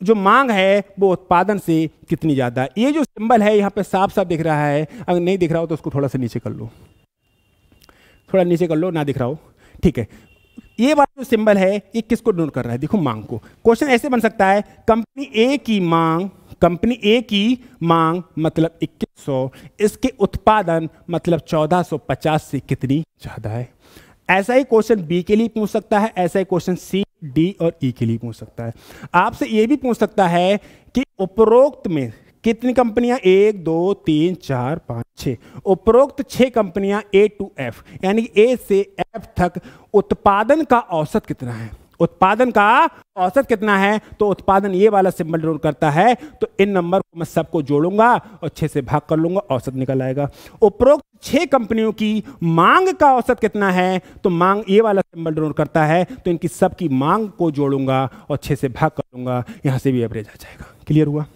Speaker 1: जो मांग है वो उत्पादन से कितनी ज़्यादा ये जो सिंबल है यहाँ पे साफ साफ दिख रहा है अगर नहीं दिख रहा हो तो उसको थोड़ा सा नीचे कर लो थोड़ा नीचे कर लो ना दिख रहा हो ठीक है ये वाला जो सिंबल है ये किसको डोट कर रहा है देखो मांग को क्वेश्चन ऐसे बन सकता है कंपनी ए की मांग कंपनी ए की मांग मतलब 2100 इसके उत्पादन मतलब 1450 से कितनी ज़्यादा है ऐसा ही क्वेश्चन बी के लिए पूछ सकता है ऐसा ही क्वेश्चन सी डी और ई e के लिए पूछ सकता है आपसे ये भी पूछ सकता है कि उपरोक्त में कितनी कंपनियां एक दो तीन चार पाँच छः उपरोक्त छः कंपनियां ए टू एफ यानी ए से एफ तक उत्पादन का औसत कितना है उत्पादन का औसत कितना है तो उत्पादन ये वाला सिंबल रोल करता है तो इन नंबर को मैं सबको जोड़ूंगा और छह से भाग कर लूंगा औसत निकल आएगा उपरोक्त छह कंपनियों की मांग का औसत कितना है तो मांग ये वाला सिंबल रोल करता है तो इनकी सबकी मांग को जोड़ूंगा और छह से भाग कर लूंगा यहां से भी एवरेज आ जाएगा क्लियर हुआ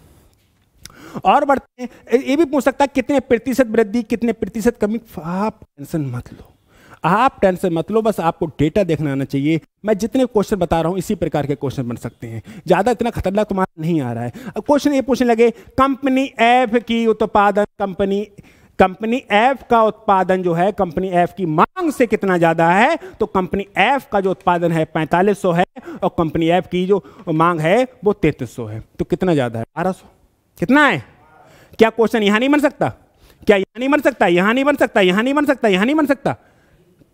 Speaker 1: और बढ़ते हैं ये भी पूछ सकता है कितने प्रतिशत वृद्धि कितने प्रतिशत कमी आप टेंशन मत लो आप टेंशन मत लो बस आपको डेटा देखना आना चाहिए मैं जितने क्वेश्चन बता रहा हूँ इसी प्रकार के क्वेश्चन बन सकते हैं ज़्यादा इतना खतरनाक तुम्हारा नहीं आ रहा है क्वेश्चन ये पूछने लगे कंपनी एफ की उत्पादन कंपनी कंपनी एफ का उत्पादन जो है कंपनी एफ की मांग से कितना ज़्यादा है तो कंपनी एफ का जो उत्पादन है पैंतालीस है और कंपनी एफ की जो मांग है वो तैतीस है तो कितना ज़्यादा है बारह कितना है क्या क्वेश्चन यहां नहीं बन सकता क्या यहाँ नहीं बन सकता यहां नहीं बन सकता यहां नहीं बन सकता यहां नहीं बन सकता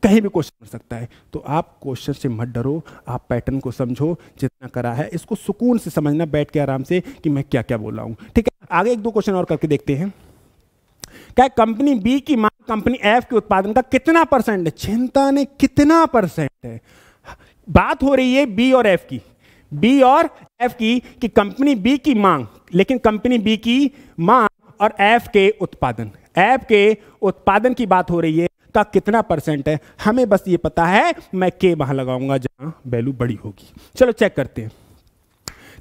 Speaker 1: कहीं भी क्वेश्चन कर सकता है तो आप क्वेश्चन से मत डरो आप पैटर्न को समझो जितना करा है इसको सुकून से समझना बैठ के आराम से कि मैं क्या क्या बोल रहा हूँ ठीक है आगे एक दो क्वेश्चन और करके देखते हैं क्या कंपनी बी की मांग कंपनी एफ के उत्पादन का कितना परसेंट है चिंता ने कितना परसेंट है बात हो रही है बी और एफ की बी और एफ की कि कंपनी बी की मांग लेकिन कंपनी बी की मांग और एफ के उत्पादन एफ के उत्पादन की बात हो रही है का कितना परसेंट है हमें बस ये पता है मैं के वहां लगाऊंगा जहां वैल्यू बड़ी होगी चलो चेक करते हैं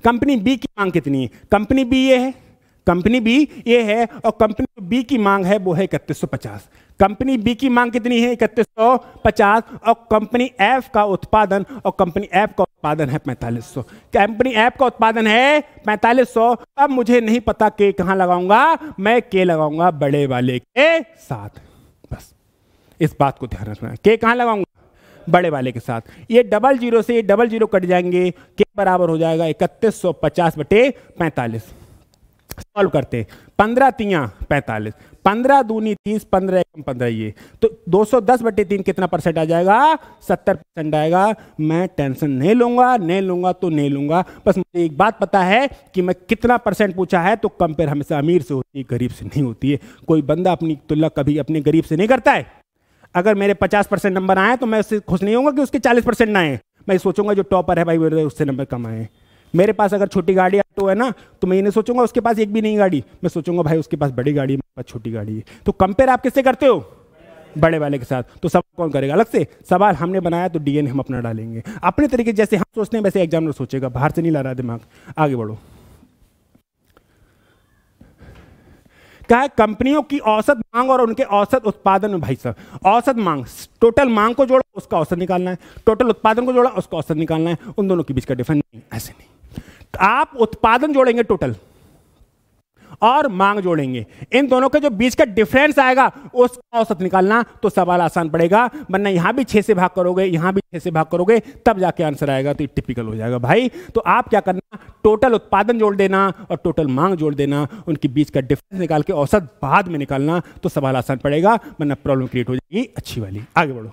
Speaker 1: कंपनी बी की मांग कितनी है कंपनी बी ये है कंपनी बी ये है और कंपनी बी की मांग है वो है इकतीस कंपनी बी की मांग कितनी है इकतीस और कंपनी एफ का उत्पादन और कंपनी एफ का उत्पादन है सौ कंपनी एफ का उत्पादन है सौ अब मुझे नहीं पता के कहाँ लगाऊंगा मैं के लगाऊंगा बड़े वाले के साथ इस बात को ध्यान रखना के कहाँ लगाऊंगा बड़े वाले के साथ ये डबल जीरो से ये डबल जीरो कट जाएंगे के बराबर हो जाएगा इकतीस सौ पचास बटे पैंतालीस सॉल्व करते पंद्रह तियाँ पैंतालीस पंद्रह दूनी तीस पंद्रह एक पंद्रह ये तो दो सौ दस बटे तीन कितना परसेंट आ जाएगा सत्तर परसेंट आएगा मैं टेंशन नहीं लूंगा नहीं लूंगा तो नहीं लूंगा बस मुझे एक बात पता है कि मैं कितना परसेंट पूछा है तो कंपेयर हमेशा अमीर से होती है गरीब से नहीं होती है कोई बंदा अपनी तुलना कभी अपने गरीब से नहीं करता है अगर मेरे पचास परसेंट नंबर आए तो मैं उससे खुश नहीं होगा कि उसके चालीस परसेंट ना आए मैं सोचूंगा जो टॉपर है भाई मेरे तो उससे नंबर कम आए मेरे पास अगर छोटी गाड़ी ऑटो है ना तो मैं ये नहीं सोचूंगा उसके पास एक भी नहीं गाड़ी मैं सोचूंगा भाई उसके पास बड़ी गाड़ी मेरे पास छोटी गाड़ी है तो कंपेयर आप किससे करते हो बड़े वाले के साथ तो सवाल कौन करेगा अलग से सवाल हमने बनाया तो डीएनए हम अपना डालेंगे अपने तरीके जैसे हम सोचते हैं वैसे एग्जामिनर सोचेगा बाहर से नहीं ला रहा दिमाग आगे बढ़ो क्या है कंपनियों की औसत मांग और उनके औसत उत्पादन में भाई साहब औसत मांग टोटल मांग को जोड़ा उसका औसत निकालना है टोटल उत्पादन को जोड़ा उसका औसत निकालना है उन दोनों के बीच का डिफरेंस नहीं ऐसे नहीं तो आप उत्पादन जोड़ेंगे टोटल और मांग जोड़ेंगे इन दोनों के जो बीच का डिफरेंस आएगा उसका औसत निकालना तो सवाल आसान पड़ेगा वरना यहां भी छह से भाग करोगे यहां भी छह से भाग करोगे तब जाके आंसर आएगा तो टिपिकल हो जाएगा भाई तो आप क्या करना टोटल उत्पादन जोड़ देना और टोटल मांग जोड़ देना उनके बीच का डिफरेंस निकाल के औसत बाद में निकालना तो सवाल आसान पड़ेगा वरना प्रॉब्लम क्रिएट हो जाएगी अच्छी वाली आगे बढ़ो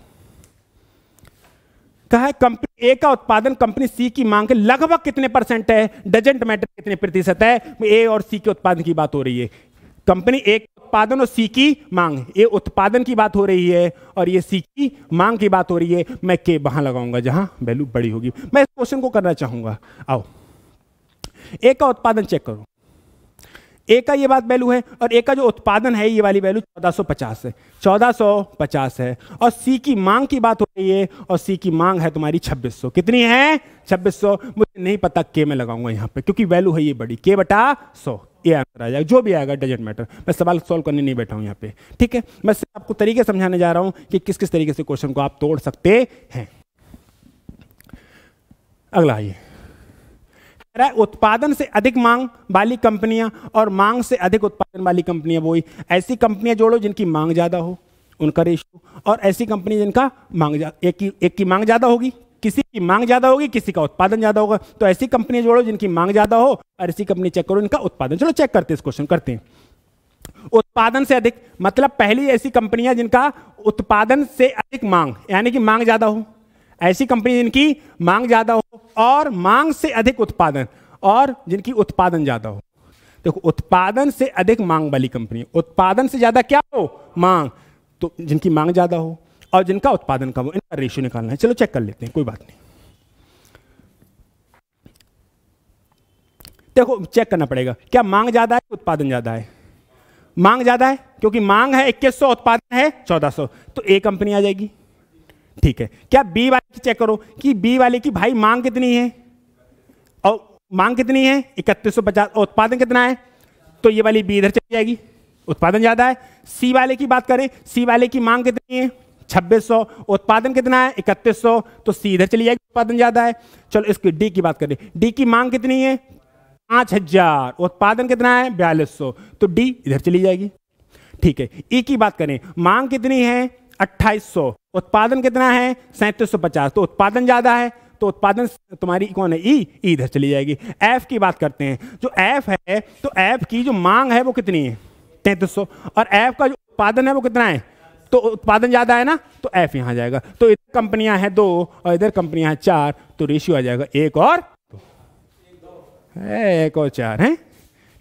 Speaker 1: कहा कंपनी ए का उत्पादन कंपनी सी की मांग के लगभग कितने परसेंट है डजेंट मैटर कितने प्रतिशत है ए और सी के उत्पादन की बात हो रही है कंपनी ए उत्पादन और सी की मांग ये उत्पादन की बात हो रही है और ये सी की मांग की बात हो रही है मैं के वहां लगाऊंगा जहां वैल्यू बड़ी होगी मैं इस क्वेश्चन को करना चाहूंगा आओ ए का उत्पादन चेक करो ए का ये बात वैल्यू है और ए का जो उत्पादन है ये वाली वैल्यू 1450 है 1450 है और सी की मांग की बात हो रही है और सी की मांग है तुम्हारी 2600 कितनी है 2600 मुझे नहीं पता के में लगाऊंगा यहाँ पे क्योंकि वैल्यू है ये बड़ी के बटा 100 ये आंसर आ जाएगा जो भी आएगा डजेंट मैटर मैं सवाल सॉल्व करने नहीं बैठा हूँ यहाँ पे ठीक है मैं आपको तरीके समझाने जा रहा हूँ कि किस किस तरीके से क्वेश्चन को आप तोड़ सकते हैं अगला आइए रहा है उत्पादन से अधिक मांग वाली कंपनियां और मांग से अधिक उत्पादन वाली कंपनियां वही ऐसी कंपनियां जोड़ो जिनकी मांग ज़्यादा हो उनका रेशियो और ऐसी कंपनी जिनका मांग एक की एक की मांग ज़्यादा होगी किसी की मांग ज़्यादा होगी किसी का उत्पादन ज़्यादा होगा तो ऐसी कंपनियां जोड़ो जिनकी मांग ज़्यादा हो और ऐसी कंपनी चेक करो इनका उत्पादन चलो चेक करते हैं इस क्वेश्चन करते हैं उत्पादन से अधिक मतलब पहली ऐसी कंपनियां जिनका उत्पादन से अधिक मांग यानी कि मांग ज़्यादा हो ऐसी कंपनी जिनकी मांग ज्यादा हो और मांग से अधिक उत्पादन और जिनकी उत्पादन ज्यादा हो देखो उत्पादन से अधिक मांग वाली कंपनी उत्पादन से ज्यादा क्या हो मांग तो जिनकी मांग ज्यादा हो और जिनका उत्पादन कम हो इनका रेशियो निकालना है चलो चेक कर लेते हैं कोई बात नहीं देखो चेक करना पड़ेगा क्या मांग ज्यादा है उत्पादन ज्यादा है मांग ज्यादा है क्योंकि मांग है इक्कीस उत्पादन है 1400 तो ए कंपनी आ जाएगी ठीक है क्या बी वाले की चेक करो कि बी वाले की भाई मांग कितनी है और मांग कितनी है इकतीस सौ पचास उत्पादन कितना है तो ये वाली बी इधर चली जाएगी उत्पादन ज़्यादा है सी वाले की बात करें सी वाले की मांग कितनी है छब्बीस उत्पादन कितना है इकतीस तो सी इधर चली जाएगी उत्पादन ज़्यादा है चलो इसकी डी की बात करें डी की मांग कितनी है पांच हजार उत्पादन कितना है बयालीस सौ तो डी इधर चली जाएगी ठीक है ई e की बात करें मांग कितनी है अट्ठाईस सौ उत्पादन कितना है सैंतीस सौ पचास तो उत्पादन ज़्यादा है तो उत्पादन तुम्हारी कौन है ई e, इधर चली जाएगी एफ की बात करते हैं जो एफ है तो एफ की जो मांग है वो कितनी है तैंतीस और एफ का जो उत्पादन है वो कितना है तो उत्पादन ज़्यादा है ना तो एफ यहां जाएगा तो इधर कंपनियां हैं दो और इधर कंपनियां हैं चार तो रेशियो आ जाएगा एक और एक और चार है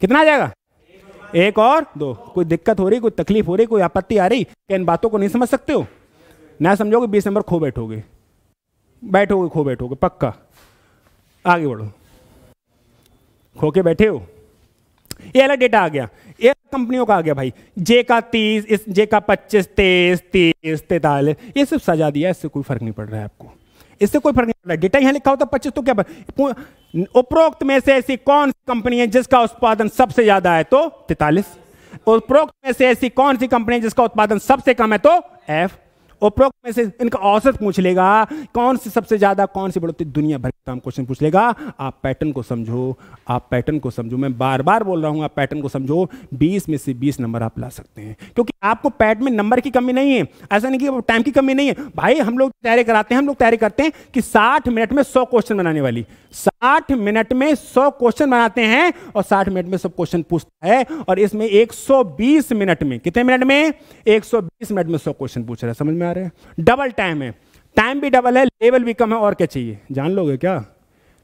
Speaker 1: कितना आ जाएगा एक और दो कोई दिक्कत हो रही कोई तकलीफ हो रही कोई आपत्ति आ रही क्या इन बातों को नहीं समझ सकते हो ना समझोगे बीस नंबर खो बैठोगे बैठोगे खो बैठोगे पक्का आगे बढ़ो खो के बैठे हो ये अलग डेटा आ गया ये कंपनियों का आ गया भाई जे का तीस इस जे का पच्चीस तेईस तीस तैतालीस ये सब सजा दिया इससे कोई फर्क नहीं पड़ रहा है आपको इससे कोई फर्क नहीं पड़ रहा है डेटा यहां लिखा होता पच्चीस तो क्या उपरोक्त में से ऐसी कौन सी कंपनी है जिसका उत्पादन सबसे ज्यादा है तो तैतालीस उपरोक्त में से ऐसी कौन सी कंपनी है जिसका उत्पादन सबसे कम है तो एफ उपरोक्त में से इनका औसत पूछ लेगा कौन सी सबसे ज्यादा कौन सी बढ़ोतरी दुनिया भर का क्वेश्चन पूछ लेगा आप पैटर्न को समझो आप पैटर्न को समझो मैं बार बार बोल रहा हूं आप पैटर्न को समझो बीस में से बीस नंबर आप ला सकते हैं क्योंकि आपको पैट में नंबर की कमी नहीं है ऐसा नहीं कि टाइम की कमी नहीं है भाई हम लोग तैयारी कराते हैं हम लोग तैयारी करते हैं कि साठ मिनट में सौ क्वेश्चन बनाने वाली साठ मिनट में सौ क्वेश्चन बनाते हैं और साठ मिनट में सब क्वेश्चन पूछता है और इसमें एक सौ बीस मिनट में कितने मिनट में एक सौ बीस मिनट में सौ क्वेश्चन पूछ रहा है समझ में में आ रहे हैं डबल टाइम है टाइम भी डबल है लेवल भी कम है और क्या चाहिए जान लोगे क्या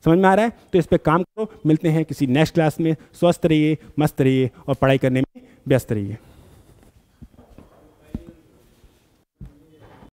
Speaker 1: समझ में आ रहा है तो इस पर काम करो मिलते हैं किसी नेक्स्ट क्लास में स्वस्थ रहिए मस्त रहिए और पढ़ाई करने में व्यस्त रहिए